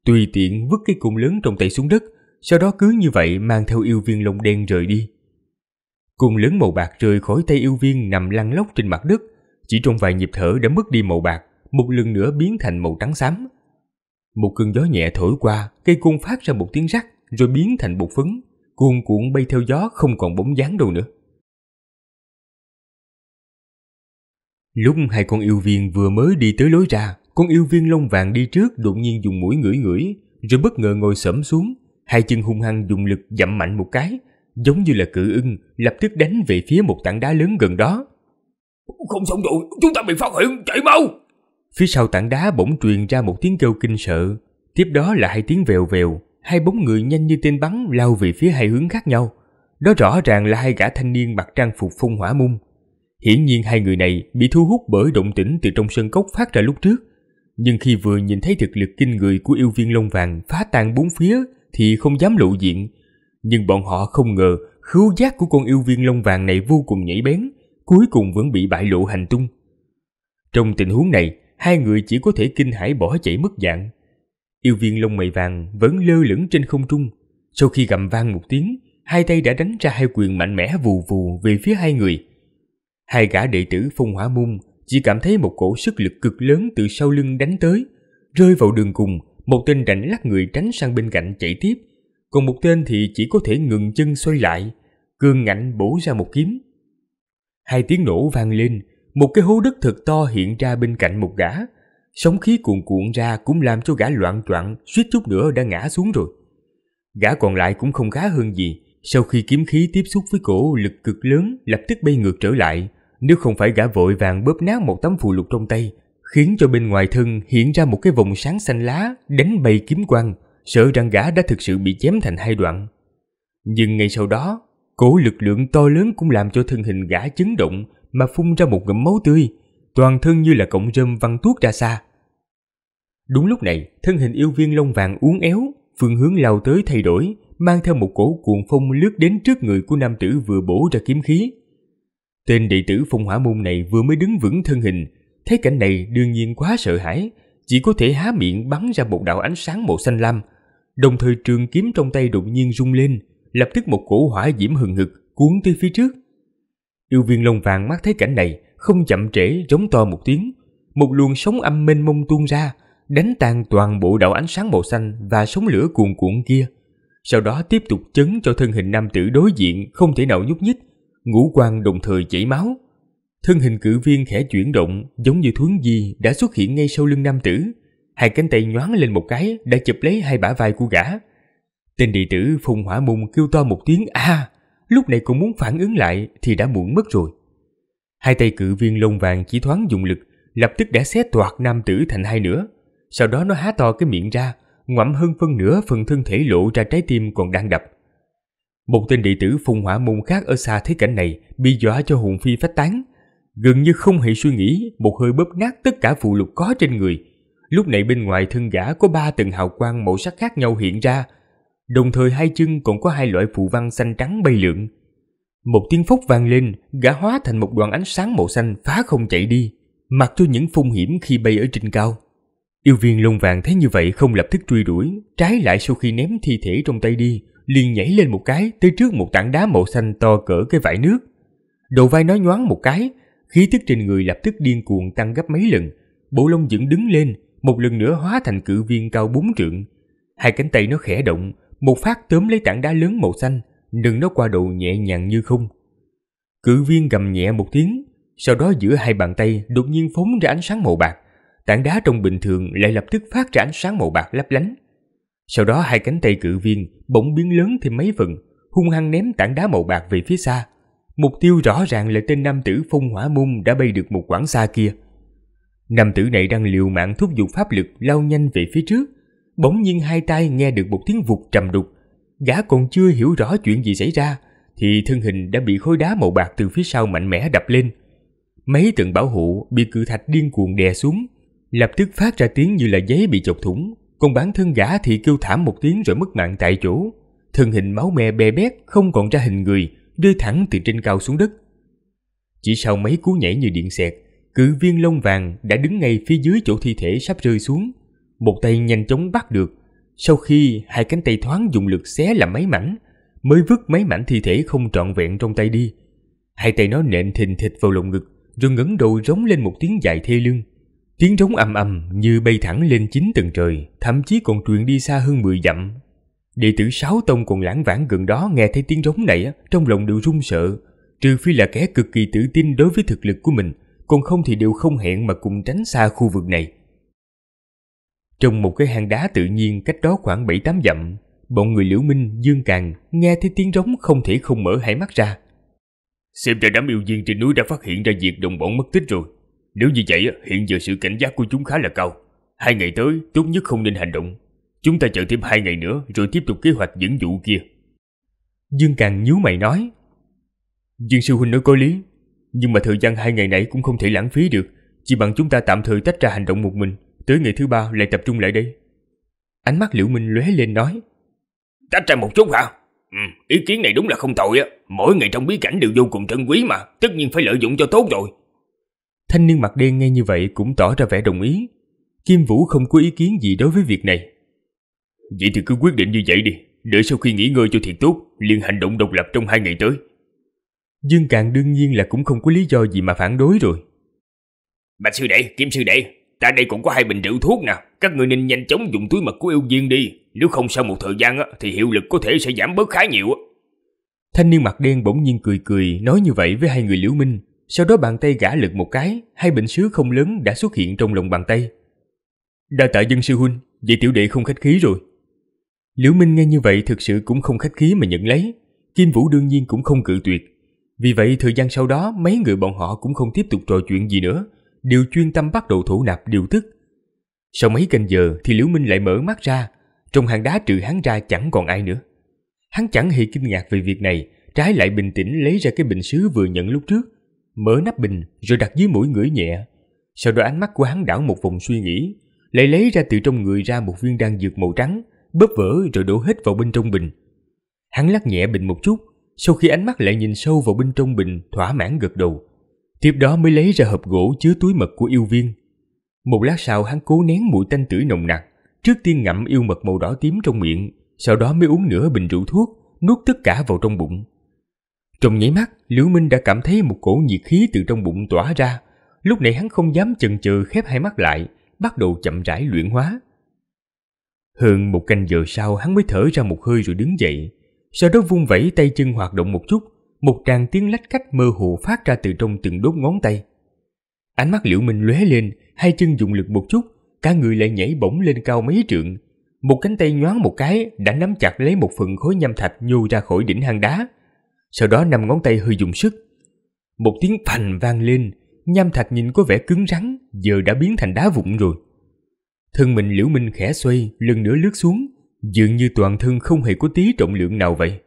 Speaker 2: Tùy tiện vứt cái cung lớn trong tay xuống đất, sau đó cứ như vậy mang theo yêu viên lông đen rời đi. Cung lớn màu bạc rời khỏi tay yêu viên nằm lăn lóc trên mặt đất, chỉ trong vài nhịp thở đã mất đi màu bạc, một lần nữa biến thành màu trắng xám. Một cơn gió nhẹ thổi qua, cây cung phát ra một tiếng rắc rồi biến thành bột phấn, cuồn cuộn bay theo gió không còn bóng dáng đâu nữa. Lúc hai con yêu viên vừa mới đi tới lối ra, con yêu viên lông vàng đi trước đột nhiên dùng mũi ngửi ngửi, rồi bất ngờ ngồi sẫm xuống, hai chân hung hăng dùng lực dậm mạnh một cái, giống như là cự ưng, lập tức đánh về phía một tảng đá lớn gần đó. Không
Speaker 1: xong rồi, chúng ta bị phát
Speaker 2: hiện, chạy mau! Phía sau tảng đá bỗng truyền ra một tiếng kêu kinh sợ, tiếp đó là hai tiếng vèo vèo, hai bóng người nhanh như tên bắn lao về phía hai hướng khác nhau. Đó rõ ràng là hai gã thanh niên mặc trang phục phong hỏa mung, Hiển nhiên hai người này bị thu hút bởi động tĩnh từ trong sân cốc phát ra lúc trước. Nhưng khi vừa nhìn thấy thực lực kinh người của yêu viên lông vàng phá tan bốn phía thì không dám lộ diện. Nhưng bọn họ không ngờ khứu giác của con yêu viên lông vàng này vô cùng nhảy bén, cuối cùng vẫn bị bại lộ hành tung. Trong tình huống này, hai người chỉ có thể kinh hãi bỏ chạy mất dạng. Yêu viên lông mày vàng vẫn lơ lửng trên không trung. Sau khi gầm vang một tiếng, hai tay đã đánh ra hai quyền mạnh mẽ vù vù về phía hai người. Hai gã đệ tử phong hỏa môn chỉ cảm thấy một cổ sức lực cực lớn từ sau lưng đánh tới. Rơi vào đường cùng, một tên rảnh lắc người tránh sang bên cạnh chạy tiếp. Còn một tên thì chỉ có thể ngừng chân xoay lại, cương ngạnh bổ ra một kiếm. Hai tiếng nổ vang lên, một cái hố đất thật to hiện ra bên cạnh một gã. Sóng khí cuồn cuộn ra cũng làm cho gã loạn choạng, suýt chút nữa đã ngã xuống rồi. Gã còn lại cũng không khá hơn gì, sau khi kiếm khí tiếp xúc với cổ lực cực lớn lập tức bay ngược trở lại, nếu không phải gã vội vàng bóp nát một tấm phù lục trong tay, khiến cho bên ngoài thân hiện ra một cái vòng sáng xanh lá đánh bay kiếm quang, sợ rằng gã đã thực sự bị chém thành hai đoạn. Nhưng ngay sau đó, cổ lực lượng to lớn cũng làm cho thân hình gã chấn động mà phun ra một ngụm máu tươi, toàn thân như là cọng rơm văng tuốt ra xa. Đúng lúc này, thân hình yêu viên lông vàng uốn éo, phương hướng lao tới thay đổi, mang theo một cổ cuồng phong lướt đến trước người của nam tử vừa bổ ra kiếm khí. Tên đệ tử phong hỏa môn này vừa mới đứng vững thân hình, thấy cảnh này đương nhiên quá sợ hãi, chỉ có thể há miệng bắn ra một đạo ánh sáng màu xanh lam. Đồng thời trường kiếm trong tay đột nhiên rung lên, lập tức một cổ hỏa diễm hừng hực cuốn tới phía trước. Yêu viên lông vàng mắt thấy cảnh này, không chậm trễ giống to một tiếng. Một luồng sóng âm mênh mông tuôn ra, đánh tan toàn bộ đạo ánh sáng màu xanh và sóng lửa cuồn cuộn kia. Sau đó tiếp tục chấn cho thân hình nam tử đối diện không thể nào nhúc nhích, ngũ quan đồng thời chảy máu. Thân hình cử viên khẽ chuyển động giống như thuấn di đã xuất hiện ngay sau lưng nam tử. Hai cánh tay nhoáng lên một cái đã chụp lấy hai bả vai của gã. Tên đệ tử Phùng Hỏa Môn kêu to một tiếng a à! lúc này cũng muốn phản ứng lại thì đã muộn mất rồi. Hai tay cự viên lông vàng chỉ thoáng dùng lực, lập tức đã xé toạc nam tử thành hai nửa. Sau đó nó há to cái miệng ra, ngoậm hơn phân nửa phần thân thể lộ ra trái tim còn đang đập. Một tên đệ tử phùng hỏa môn khác ở xa thấy cảnh này bị dọa cho hồn phi phách tán. Gần như không hề suy nghĩ, một hơi bóp nát tất cả phụ lục có trên người. Lúc này bên ngoài thân gã có ba tầng hào quang màu sắc khác nhau hiện ra. Đồng thời hai chân còn có hai loại phù văn xanh trắng bay lượn. Một tiếng phốc vang lên, gã hóa thành một đoàn ánh sáng màu xanh phá không chạy đi, mặc cho những phong hiểm khi bay ở trên cao. Yêu viên lông vàng thấy như vậy không lập tức truy đuổi, trái lại sau khi ném thi thể trong tay đi, liền nhảy lên một cái tới trước một tảng đá màu xanh to cỡ cái vải nước. Đầu vai nó nhoáng một cái, khí tức trên người lập tức điên cuồng tăng gấp mấy lần, bộ lông dựng đứng lên, một lần nữa hóa thành cự viên cao bốn trượng. Hai cánh tay nó khẽ động, một phát tóm lấy tảng đá lớn màu xanh, nâng nó qua đầu nhẹ nhàng như không. Cự viên gầm nhẹ một tiếng, sau đó giữa hai bàn tay đột nhiên phóng ra ánh sáng màu bạc. Tảng đá trong bình thường lại lập tức phát ra ánh sáng màu bạc lấp lánh. Sau đó hai cánh tay cự viên bỗng biến lớn thêm mấy phần, hung hăng ném tảng đá màu bạc về phía xa. Mục tiêu rõ ràng là tên nam tử phong hỏa môn đã bay được một quãng xa kia. Nam tử này đang liều mạng thúc giục pháp lực lao nhanh về phía trước. Bỗng nhiên hai tay nghe được một tiếng vụt trầm đục. Gã còn chưa hiểu rõ chuyện gì xảy ra, thì thân hình đã bị khối đá màu bạc từ phía sau mạnh mẽ đập lên. Mấy tầng bảo hộ bị cự thạch điên cuồng đè xuống, lập tức phát ra tiếng như là giấy bị chọc thủng, còn bản thân gã thì kêu thảm một tiếng rồi mất mạng tại chỗ. Thân hình máu me bê bét, không còn ra hình người, rơi thẳng từ trên cao xuống đất. Chỉ sau mấy cú nhảy như điện xẹt, cự viên lông vàng đã đứng ngay phía dưới chỗ thi thể sắp rơi xuống. Một tay nhanh chóng bắt được, sau khi hai cánh tay thoáng dùng lực xé làm mấy mảnh, mới vứt mấy mảnh thi thể không trọn vẹn trong tay đi. Hai tay nó nện thình thịch vào lồng ngực, rồi ngấn đầu rống lên một tiếng dài thê lương. Tiếng trống ầm ầm như bay thẳng lên chín tầng trời, thậm chí còn truyền đi xa hơn 10 dặm. Đệ tử sáu tông còn lãng vãng gần đó nghe thấy tiếng trống này trong lòng đều run sợ, trừ phi là kẻ cực kỳ tự tin đối với thực lực của mình, còn không thì đều không hẹn mà cùng tránh xa khu vực này. Trong một cái hang đá tự nhiên cách đó khoảng 7-8 dặm, bọn người Liễu Minh, Dương Càng nghe thấy tiếng rống không thể không mở hai mắt ra. Xem ra đám yêu viên trên núi đã phát hiện ra việc đồng bọn mất tích rồi. Nếu như vậy, hiện giờ sự cảnh giác của chúng khá là cao. Hai ngày tới, tốt nhất không nên hành động. Chúng ta chờ thêm hai ngày nữa rồi tiếp tục kế hoạch dẫn dụ kia. Dương Càng nhíu mày nói. Dương Sư Huynh nói có lý, nhưng mà thời gian hai ngày nãy cũng không thể lãng phí được. Chỉ bằng chúng ta tạm thời tách ra hành động một mình, tới ngày thứ ba lại tập trung lại đây. Ánh mắt Liễu Minh lóe lên nói.
Speaker 1: Tách ra một chút hả? Ừ, ý kiến này đúng là không tội á. Mỗi ngày trong bí cảnh đều vô cùng trân quý mà, tất nhiên phải lợi dụng cho tốt rồi.
Speaker 2: Thanh niên mặt đen nghe như vậy cũng tỏ ra vẻ đồng ý. Kim Vũ không có ý kiến gì đối với việc này. Vậy thì cứ quyết định như vậy đi, để sau khi nghỉ ngơi cho thiệt tốt, liền hành động độc lập trong hai ngày tới. Dương Càng đương nhiên là cũng không có lý do gì mà phản đối rồi.
Speaker 1: Bạch sư đệ, Kim sư đệ, ta đây cũng có hai bình rượu thuốc nè, các người nên nhanh chóng dùng túi mật của yêu viên đi, nếu không sau một thời gian á, thì hiệu lực có thể sẽ giảm bớt khá nhiều.
Speaker 2: Thanh niên mặt đen bỗng nhiên cười cười nói như vậy với hai người Liễu Minh. Sau đó bàn tay gã lực một cái, hai bệnh sứ không lớn đã xuất hiện trong lòng bàn tay. Đa tạ dân sư huynh, vậy tiểu đệ không khách khí rồi. Liễu Minh nghe như vậy thực sự cũng không khách khí mà nhận lấy, Kim Vũ đương nhiên cũng không cự tuyệt. Vì vậy thời gian sau đó mấy người bọn họ cũng không tiếp tục trò chuyện gì nữa, đều chuyên tâm bắt đầu thủ nạp điều tức. Sau mấy canh giờ thì Liễu Minh lại mở mắt ra, trong hang đá trừ hắn ra chẳng còn ai nữa. Hắn chẳng hề kinh ngạc về việc này, trái lại bình tĩnh lấy ra cái bình sứ vừa nhận lúc trước, mở nắp bình rồi đặt dưới mũi ngửi nhẹ. Sau đó ánh mắt của hắn đảo một vòng suy nghĩ, lại lấy ra từ trong người ra một viên đan dược màu trắng, bóp vỡ rồi đổ hết vào bên trong bình. Hắn lắc nhẹ bình một chút, sau khi ánh mắt lại nhìn sâu vào bên trong bình thỏa mãn gật đầu. Tiếp đó mới lấy ra hộp gỗ chứa túi mật của yêu viên. Một lát sau hắn cố nén mùi tanh tử nồng nặc, trước tiên ngậm yêu mật màu đỏ tím trong miệng, sau đó mới uống nửa bình rượu thuốc, nuốt tất cả vào trong bụng. Trong nháy mắt, Liễu Minh đã cảm thấy một cổ nhiệt khí từ trong bụng tỏa ra. Lúc này hắn không dám chần chừ khép hai mắt lại, bắt đầu chậm rãi luyện hóa. Hơn một canh giờ sau hắn mới thở ra một hơi rồi đứng dậy. Sau đó vung vẩy tay chân hoạt động một chút, một tràng tiếng lách cách mơ hồ phát ra từ trong từng đốt ngón tay. Ánh mắt Liễu Minh lóe lên, hai chân dùng lực một chút, cả người lại nhảy bổng lên cao mấy trượng. Một cánh tay nhoáng một cái đã nắm chặt lấy một phần khối nham thạch nhô ra khỏi đỉnh hang đá, sau đó năm ngón tay hơi dùng sức. Một tiếng phành vang lên, nham thạch nhìn có vẻ cứng rắn, giờ đã biến thành đá vụn rồi. Thân mình liễu minh khẽ xoay, lần nữa lướt xuống, dường như toàn thân không hề có tí trọng lượng nào vậy.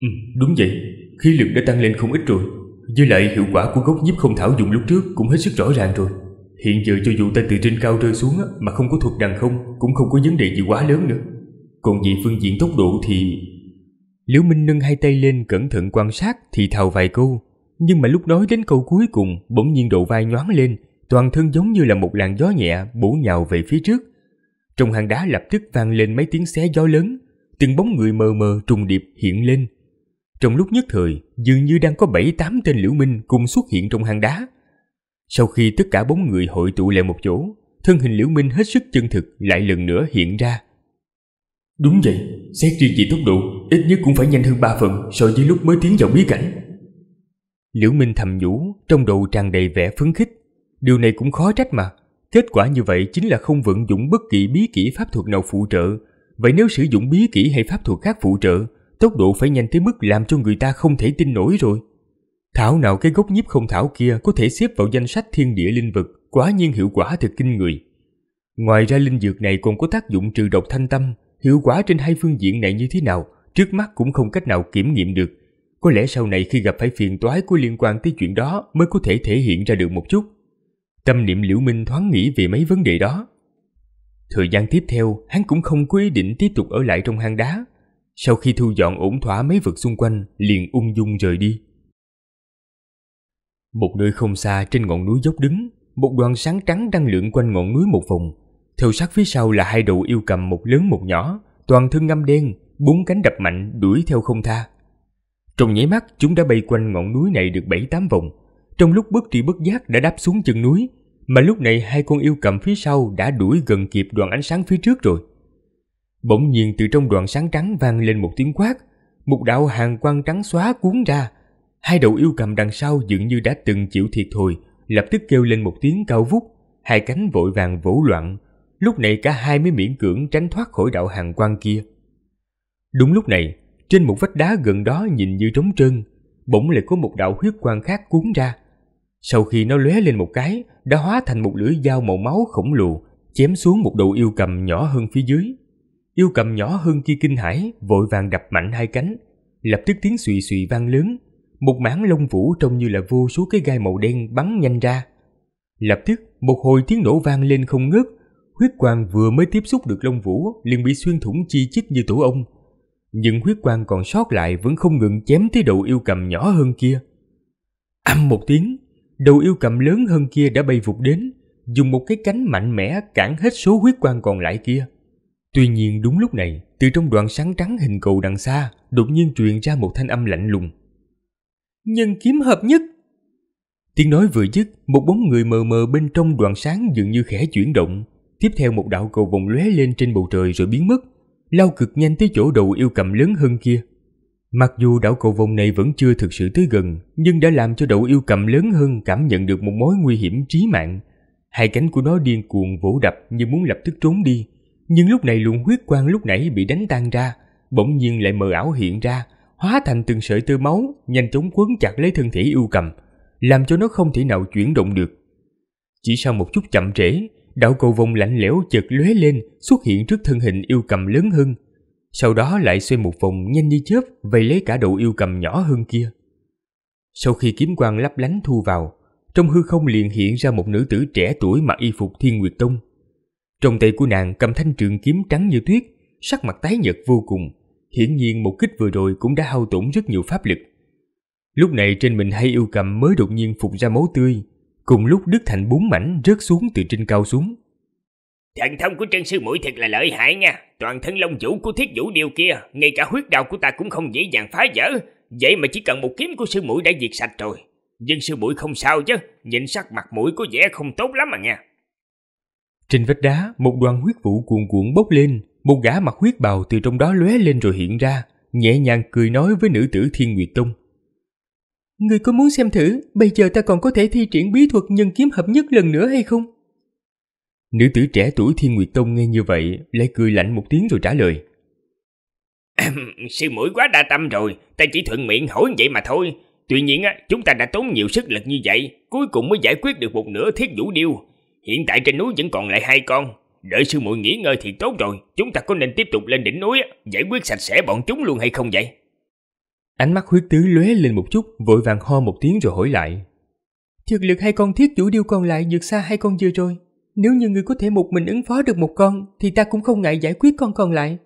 Speaker 2: Ừ, đúng vậy, khí lực đã tăng lên không ít rồi. Với lại hiệu quả của gốc nhiếp không thảo dùng lúc trước cũng hết sức rõ ràng rồi. Hiện giờ cho dù ta từ trên cao rơi xuống mà không có thuật đằng không cũng không có vấn đề gì quá lớn nữa. Còn về phương diện tốc độ thì Liễu Minh nâng hai tay lên cẩn thận quan sát thì thào vài câu, nhưng mà lúc nói đến câu cuối cùng bỗng nhiên độ vai nhoáng lên, toàn thân giống như là một làn gió nhẹ bổ nhào về phía trước. Trong hang đá lập tức vang lên mấy tiếng xé gió lớn, từng bóng người mờ mờ trùng điệp hiện lên. Trong lúc nhất thời, dường như đang có 7-8 tên Liễu Minh cùng xuất hiện trong hang đá. Sau khi tất cả bốn người hội tụ lại một chỗ, thân hình Liễu Minh hết sức chân thực lại lần nữa hiện ra. Đúng vậy, xét riêng về tốc độ, ít nhất cũng phải nhanh hơn 3 phần so với lúc mới tiến vào bí cảnh. Liễu Minh thầm nhủ, trong đầu tràn đầy vẻ phấn khích. Điều này cũng khó trách mà. Kết quả như vậy chính là không vận dụng bất kỳ bí kỹ pháp thuật nào phụ trợ. Vậy nếu sử dụng bí kỹ hay pháp thuật khác phụ trợ, tốc độ phải nhanh tới mức làm cho người ta không thể tin nổi rồi. Thảo nào cái gốc nhiếp không thảo kia có thể xếp vào danh sách thiên địa linh vực, quá nhiên hiệu quả thật kinh người. Ngoài ra linh dược này còn có tác dụng trừ độc thanh tâm, hiệu quả trên hai phương diện này như thế nào trước mắt cũng không cách nào kiểm nghiệm được. Có lẽ sau này khi gặp phải phiền toái có liên quan tới chuyện đó mới có thể thể hiện ra được một chút. Tâm niệm Liễu Minh thoáng nghĩ về mấy vấn đề đó. Thời gian tiếp theo, hắn cũng không có ý định tiếp tục ở lại trong hang đá. Sau khi thu dọn ổn thỏa mấy vật xung quanh, liền ung dung rời đi. Một nơi không xa trên ngọn núi dốc đứng, một đoàn sáng trắng đang lượn quanh ngọn núi một vòng, theo sát phía sau là hai đầu yêu cầm một lớn một nhỏ, toàn thân ngâm đen, bốn cánh đập mạnh đuổi theo không tha. Trong nháy mắt, chúng đã bay quanh ngọn núi này được 7-8 vòng. Trong lúc bất tri bất giác đã đáp xuống chân núi, mà lúc này hai con yêu cầm phía sau đã đuổi gần kịp đoàn ánh sáng phía trước rồi. Bỗng nhiên từ trong đoạn sáng trắng vang lên một tiếng quát, một đạo hàng quang trắng xóa cuốn ra. Hai đầu yêu cầm đằng sau dường như đã từng chịu thiệt thòi, lập tức kêu lên một tiếng cao vút, hai cánh vội vàng vỗ loạn, lúc này cả hai mới miễn cưỡng tránh thoát khỏi đạo hàng quan kia. Đúng lúc này, trên một vách đá gần đó nhìn như trống trơn, bỗng lại có một đạo huyết quang khác cuốn ra. Sau khi nó lóe lên một cái, đã hóa thành một lưỡi dao màu máu khổng lồ, chém xuống một đầu yêu cầm nhỏ hơn phía dưới. Yêu cầm nhỏ hơn kia kinh hãi, vội vàng đập mạnh hai cánh, lập tức tiếng xùy xùy vang lớn, một mảng lông vũ trông như là vô số cái gai màu đen bắn nhanh ra. Lập tức, một hồi tiếng nổ vang lên không ngớt, huyết quang vừa mới tiếp xúc được lông vũ liền bị xuyên thủng chi chít như tổ ong. Nhưng huyết quang còn sót lại vẫn không ngừng chém tới đầu yêu cầm nhỏ hơn kia. Âm một tiếng, đầu yêu cầm lớn hơn kia đã bay vụt đến, dùng một cái cánh mạnh mẽ cản hết số huyết quang còn lại kia. Tuy nhiên đúng lúc này, từ trong đoạn sáng trắng hình cầu đằng xa, đột nhiên truyền ra một thanh âm lạnh lùng. Nhân kiếm hợp nhất! Tiếng nói vừa dứt, một bóng người mờ mờ bên trong đoạn sáng dường như khẽ chuyển động, Tiếp theo một đạo cầu vồng lóe lên trên bầu trời rồi biến mất, lao cực nhanh tới chỗ đầu yêu cầm lớn hơn kia. Mặc dù đạo cầu vồng này vẫn chưa thực sự tới gần, nhưng đã làm cho đầu yêu cầm lớn hơn cảm nhận được một mối nguy hiểm chí mạng. Hai cánh của nó điên cuồng vỗ đập như muốn lập tức trốn đi, nhưng lúc này luồng huyết quang lúc nãy bị đánh tan ra, bỗng nhiên lại mờ ảo hiện ra, hóa thành từng sợi tơ máu, nhanh chóng quấn chặt lấy thân thể yêu cầm, làm cho nó không thể nào chuyển động được. Chỉ sau một chút chậm trễ, đạo cầu vòng lạnh lẽo chợt lóe lên xuất hiện trước thân hình yêu cầm lớn hơn sau đó lại xoay một vòng nhanh như chớp vây lấy cả đầu yêu cầm nhỏ hơn kia sau khi kiếm quang lấp lánh thu vào trong hư không liền hiện ra một nữ tử trẻ tuổi mặc y phục thiên nguyệt tông trong tay của nàng cầm thanh trường kiếm trắng như tuyết sắc mặt tái nhợt vô cùng hiển nhiên một kích vừa rồi cũng đã hao tổn rất nhiều pháp lực lúc này trên mình hay yêu cầm mới đột nhiên phục ra máu tươi Cùng lúc đứt Thành bốn mảnh rớt xuống từ trên cao xuống.
Speaker 1: Thần thông của Trân Sư Mũi thật là lợi hại nha. Toàn thân long vũ của thiết vũ điều kia, ngay cả huyết đạo của ta cũng không dễ dàng phá vỡ. Vậy mà chỉ cần một kiếm của Sư Mũi đã diệt sạch rồi. Nhưng Sư Mũi không sao chứ, nhìn sắc mặt mũi có vẻ không tốt lắm mà nha.
Speaker 2: Trên vách đá, một đoàn huyết vũ cuồn cuộn bốc lên, một gã mặc huyết bào từ trong đó lóe lên rồi hiện ra, nhẹ nhàng cười nói với nữ tử Thiên Nguyệt Tông.
Speaker 3: Người có muốn xem thử bây giờ ta còn có thể thi triển bí thuật nhân kiếm hợp nhất lần nữa hay không?
Speaker 2: Nữ tử trẻ tuổi Thiên Nguyệt Tông nghe như vậy lại cười lạnh một tiếng rồi trả lời.
Speaker 1: Sư mũi quá đa tâm rồi, ta chỉ thuận miệng hỏi vậy mà thôi. Tuy nhiên á, chúng ta đã tốn nhiều sức lực như vậy, cuối cùng mới giải quyết được một nửa thiết vũ điêu. Hiện tại trên núi vẫn còn lại hai con, đợi sư muội nghỉ ngơi thì tốt rồi, chúng ta có nên tiếp tục lên đỉnh núi giải quyết sạch sẽ bọn chúng luôn hay không vậy?
Speaker 3: Ánh mắt
Speaker 2: huyết tứ lóe lên một chút, vội vàng ho một tiếng rồi hỏi lại.
Speaker 3: Thực lực hai con thiết chủ điêu còn lại vượt xa hai con vừa rồi. Nếu như ngươi có thể một mình ứng phó được một con, thì ta cũng không ngại giải quyết con còn lại.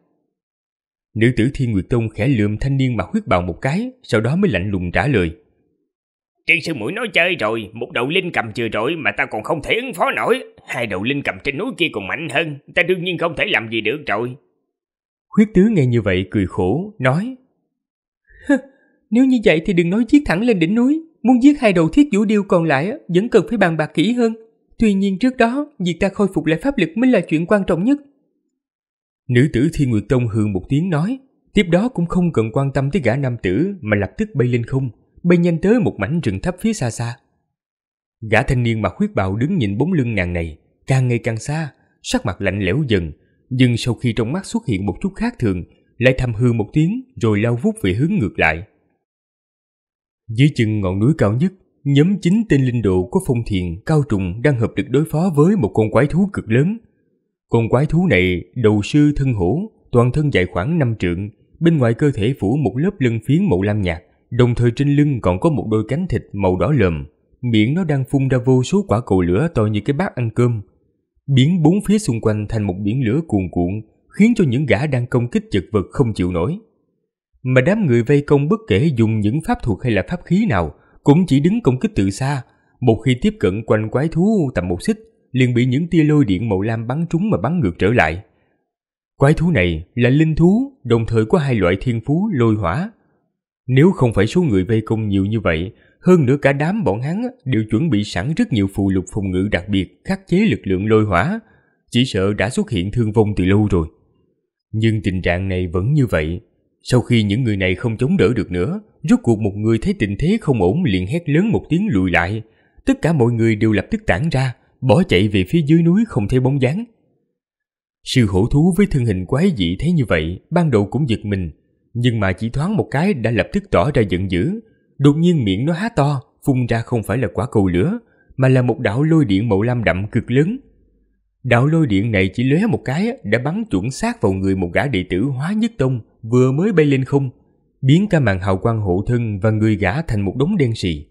Speaker 2: Nữ tử Thiên Nguyệt Tông khẽ lườm thanh niên mặc huyết bào một cái, sau đó mới lạnh lùng trả lời.
Speaker 1: "Trên sư mũi nói chơi rồi, một đầu linh cầm chưa rồi mà ta còn không thể ứng phó nổi. Hai đầu linh cầm trên núi kia còn mạnh hơn, ta đương nhiên không thể làm gì được rồi.
Speaker 3: Huyết
Speaker 2: tứ nghe như vậy cười khổ, nói.
Speaker 3: Nếu như vậy thì đừng nói giết thẳng lên đỉnh núi, muốn giết hai đầu thiết vũ điêu còn lại vẫn cần phải bàn bạc kỹ hơn. Tuy nhiên trước đó, việc ta khôi phục lại pháp lực mới là chuyện quan trọng nhất.
Speaker 2: Nữ tử Thiên Nguyệt Tông hương một tiếng nói, tiếp đó
Speaker 3: cũng không cần quan
Speaker 2: tâm tới gã nam tử mà lập tức bay lên không, bay nhanh tới một mảnh rừng thấp phía xa xa. Gã thanh niên mặc huyết bào đứng nhìn bóng lưng nàng này, càng ngày càng xa, sắc mặt lạnh lẽo dần, nhưng sau khi trong mắt xuất hiện một chút khác thường, lại thầm hừ một tiếng rồi lao vút về hướng ngược lại. Dưới chân ngọn núi cao nhất, nhóm chính tên linh độ có phong thiền cao trùng đang hợp lực đối phó với một con quái thú cực lớn. Con quái thú này đầu sư thân hổ, toàn thân dài khoảng 5 trượng, bên ngoài cơ thể phủ một lớp lân phiến màu lam nhạt, đồng thời trên lưng còn có một đôi cánh thịt màu đỏ lờm. Miệng nó đang phun ra vô số quả cầu lửa to như cái bát ăn cơm. Biến bốn phía xung quanh thành một biển lửa cuồn cuộn, khiến cho những gã đang công kích chật vật không chịu nổi mà đám người vây công bất kể dùng những pháp thuật hay là pháp khí nào cũng chỉ đứng công kích từ xa một khi tiếp cận quanh quái thú tầm một xích liền bị những tia lôi điện màu lam bắn trúng mà bắn ngược trở lại quái thú này là linh thú đồng thời có hai loại thiên phú lôi hỏa nếu không phải số người vây công nhiều như vậy hơn nữa cả đám bọn hắn đều chuẩn bị sẵn rất nhiều phù lục phòng ngự đặc biệt khắc chế lực lượng lôi hỏa chỉ sợ đã xuất hiện thương vong từ lâu rồi nhưng tình trạng này vẫn như vậy sau khi những người này không chống đỡ được nữa, rốt cuộc một người thấy tình thế không ổn liền hét lớn một tiếng lùi lại. Tất cả mọi người đều lập tức tản ra, bỏ chạy về phía dưới núi không thấy bóng dáng. Sư hổ thú với thân hình quái dị thấy như vậy, ban đầu cũng giật mình, nhưng mà chỉ thoáng một cái đã lập tức tỏ ra giận dữ. Đột nhiên miệng nó há to, phun ra không phải là quả cầu lửa, mà là một đạo lôi điện màu lam đậm cực lớn. Đạo lôi điện này chỉ lóe một cái đã bắn chuẩn xác vào người một gã đệ tử hóa nhất tông, vừa mới bay lên không, biến cả màn hào quang hộ thân và người gã thành một đống đen sì.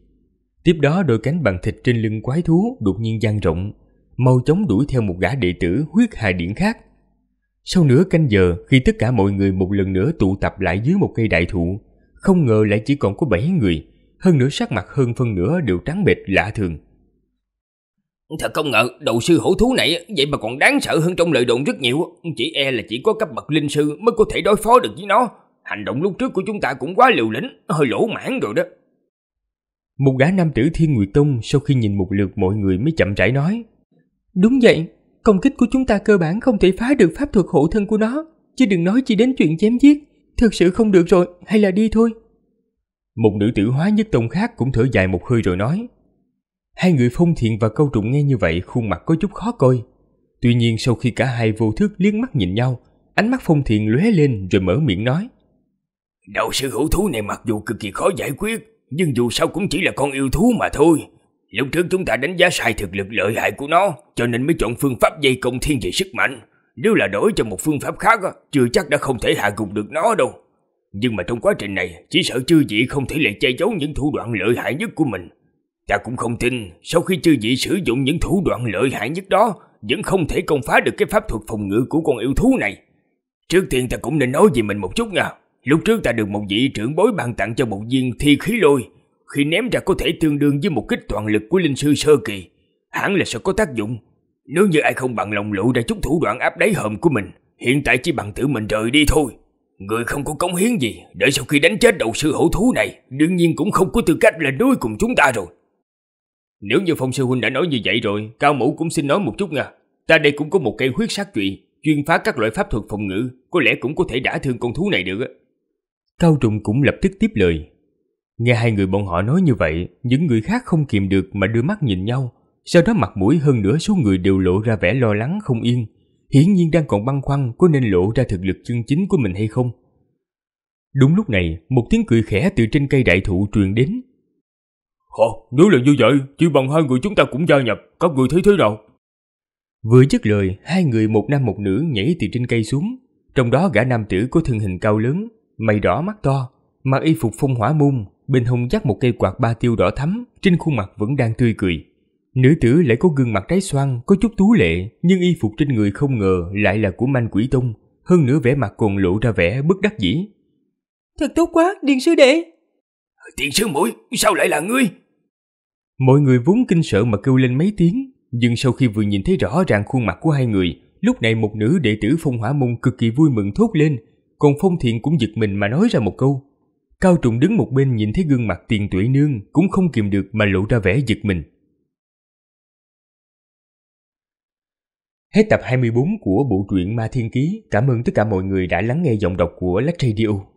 Speaker 2: Tiếp đó đôi cánh bằng thịt trên lưng quái thú đột nhiên dang rộng, mau chóng đuổi theo một gã đệ tử huyết hài điển khác. Sau nửa canh giờ, khi tất cả mọi người một lần nữa tụ tập lại dưới một cây đại thụ, không ngờ lại chỉ còn có bảy người, hơn nữa sắc mặt hơn phân nửa đều trắng bệch lạ thường.
Speaker 1: Thật không ngờ đầu sư hổ thú này vậy mà còn đáng sợ hơn trong lời đồn rất nhiều Chỉ e là chỉ có cấp bậc linh sư mới có thể đối phó được với nó Hành động lúc trước của chúng ta cũng quá liều lĩnh, hơi
Speaker 3: lỗ mãn rồi đó
Speaker 2: Một gã nam tử Thiên Nguyệt Tông sau khi nhìn một lượt mọi người mới chậm rãi nói
Speaker 3: Đúng vậy, công kích của chúng ta cơ bản không thể phá được pháp thuật hộ thân của nó Chứ đừng nói chỉ đến chuyện chém giết Thực sự không được rồi, hay là đi thôi
Speaker 2: Một nữ tử hóa nhất tông khác cũng thở dài một hơi rồi nói Hai người phong thiện và câu trụng nghe như vậy khuôn mặt có chút khó coi. Tuy nhiên sau khi cả hai vô thức liếc mắt nhìn nhau, ánh mắt phong thiện lóe lên rồi mở miệng nói.
Speaker 1: Đạo sư hữu thú này mặc dù cực kỳ khó giải quyết, nhưng dù sao cũng chỉ là con yêu thú mà thôi. Lúc trước chúng ta đánh giá sai thực lực lợi hại của nó, cho nên mới chọn phương pháp dây công thiên về sức mạnh. Nếu là đổi cho một phương pháp khác, chưa chắc đã không thể hạ gục được nó đâu. Nhưng mà trong quá trình này, chỉ sợ chư vị không thể lại che giấu những thủ đoạn lợi hại nhất của mình. Ta cũng không tin sau khi chư vị sử dụng những thủ đoạn lợi hại nhất đó vẫn không thể công phá được cái pháp thuật phòng ngự của con yêu thú này. Trước tiên ta cũng nên nói về mình một chút nha. Lúc trước ta được một vị trưởng bối ban tặng cho một viên thi khí lôi. Khi ném ra có thể tương đương với một kích toàn lực của linh sư sơ kỳ. Hẳn là sẽ có tác dụng. Nếu như ai không bằng lòng lộ ra chút thủ đoạn áp đáy hòm của mình, hiện tại chỉ bằng tự mình rời đi thôi. Người không có cống hiến gì, đợi sau khi đánh chết đầu sư hổ thú này, đương nhiên cũng không có tư cách là núi cùng chúng ta rồi. Nếu như Phong Sư Huynh đã nói như vậy rồi, Cao Mũ cũng xin nói một chút nha. Ta đây cũng có một cây huyết sát trụy, chuyên phá các loại pháp thuật phòng ngự, có lẽ cũng có thể đả thương con thú này được.
Speaker 2: Cao Trùng cũng lập tức tiếp lời. Nghe hai người bọn họ nói như vậy, những người khác không kìm được mà đưa mắt nhìn nhau. Sau đó mặt mũi hơn nữa số người đều lộ ra vẻ lo lắng không yên. Hiển nhiên đang còn băn khoăn có nên lộ ra thực lực chân chính của mình hay không. Đúng lúc này, một tiếng cười khẽ từ trên cây đại thụ truyền đến, Khổ, nếu là như vậy, chỉ bằng hai người chúng ta cũng gia nhập, các người thấy thế nào? Vừa chất lời, hai người một nam một nữ nhảy từ trên cây xuống. Trong đó gã nam tử có thân hình cao lớn, mày đỏ mắt to, mặc y phục phong hỏa môn, bên hông dắt một cây quạt ba tiêu đỏ thắm, trên khuôn mặt vẫn đang tươi cười. Nữ tử lại có gương mặt trái xoan, có chút tú lệ, nhưng y phục trên người không ngờ lại là của manh quỷ tung hơn nữa vẻ mặt còn lộ ra vẻ bất đắc dĩ.
Speaker 3: Thật tốt quá, Điền sư đệ. Tiền sư mũi sao lại là ngươi?
Speaker 2: Mọi người vốn kinh sợ mà kêu lên mấy tiếng, nhưng sau khi vừa nhìn thấy rõ ràng khuôn mặt của hai người, lúc này một nữ đệ tử phong hỏa môn cực kỳ vui mừng thốt lên, còn phong thiện cũng giật mình mà nói ra một câu. Cao trùng đứng một bên nhìn thấy gương mặt tiền tuổi nương cũng không kìm được mà lộ ra vẻ giật mình. Hết tập 24 của bộ truyện Ma Thiên Ký. Cảm ơn tất cả mọi người đã lắng nghe giọng đọc của Lách Radio.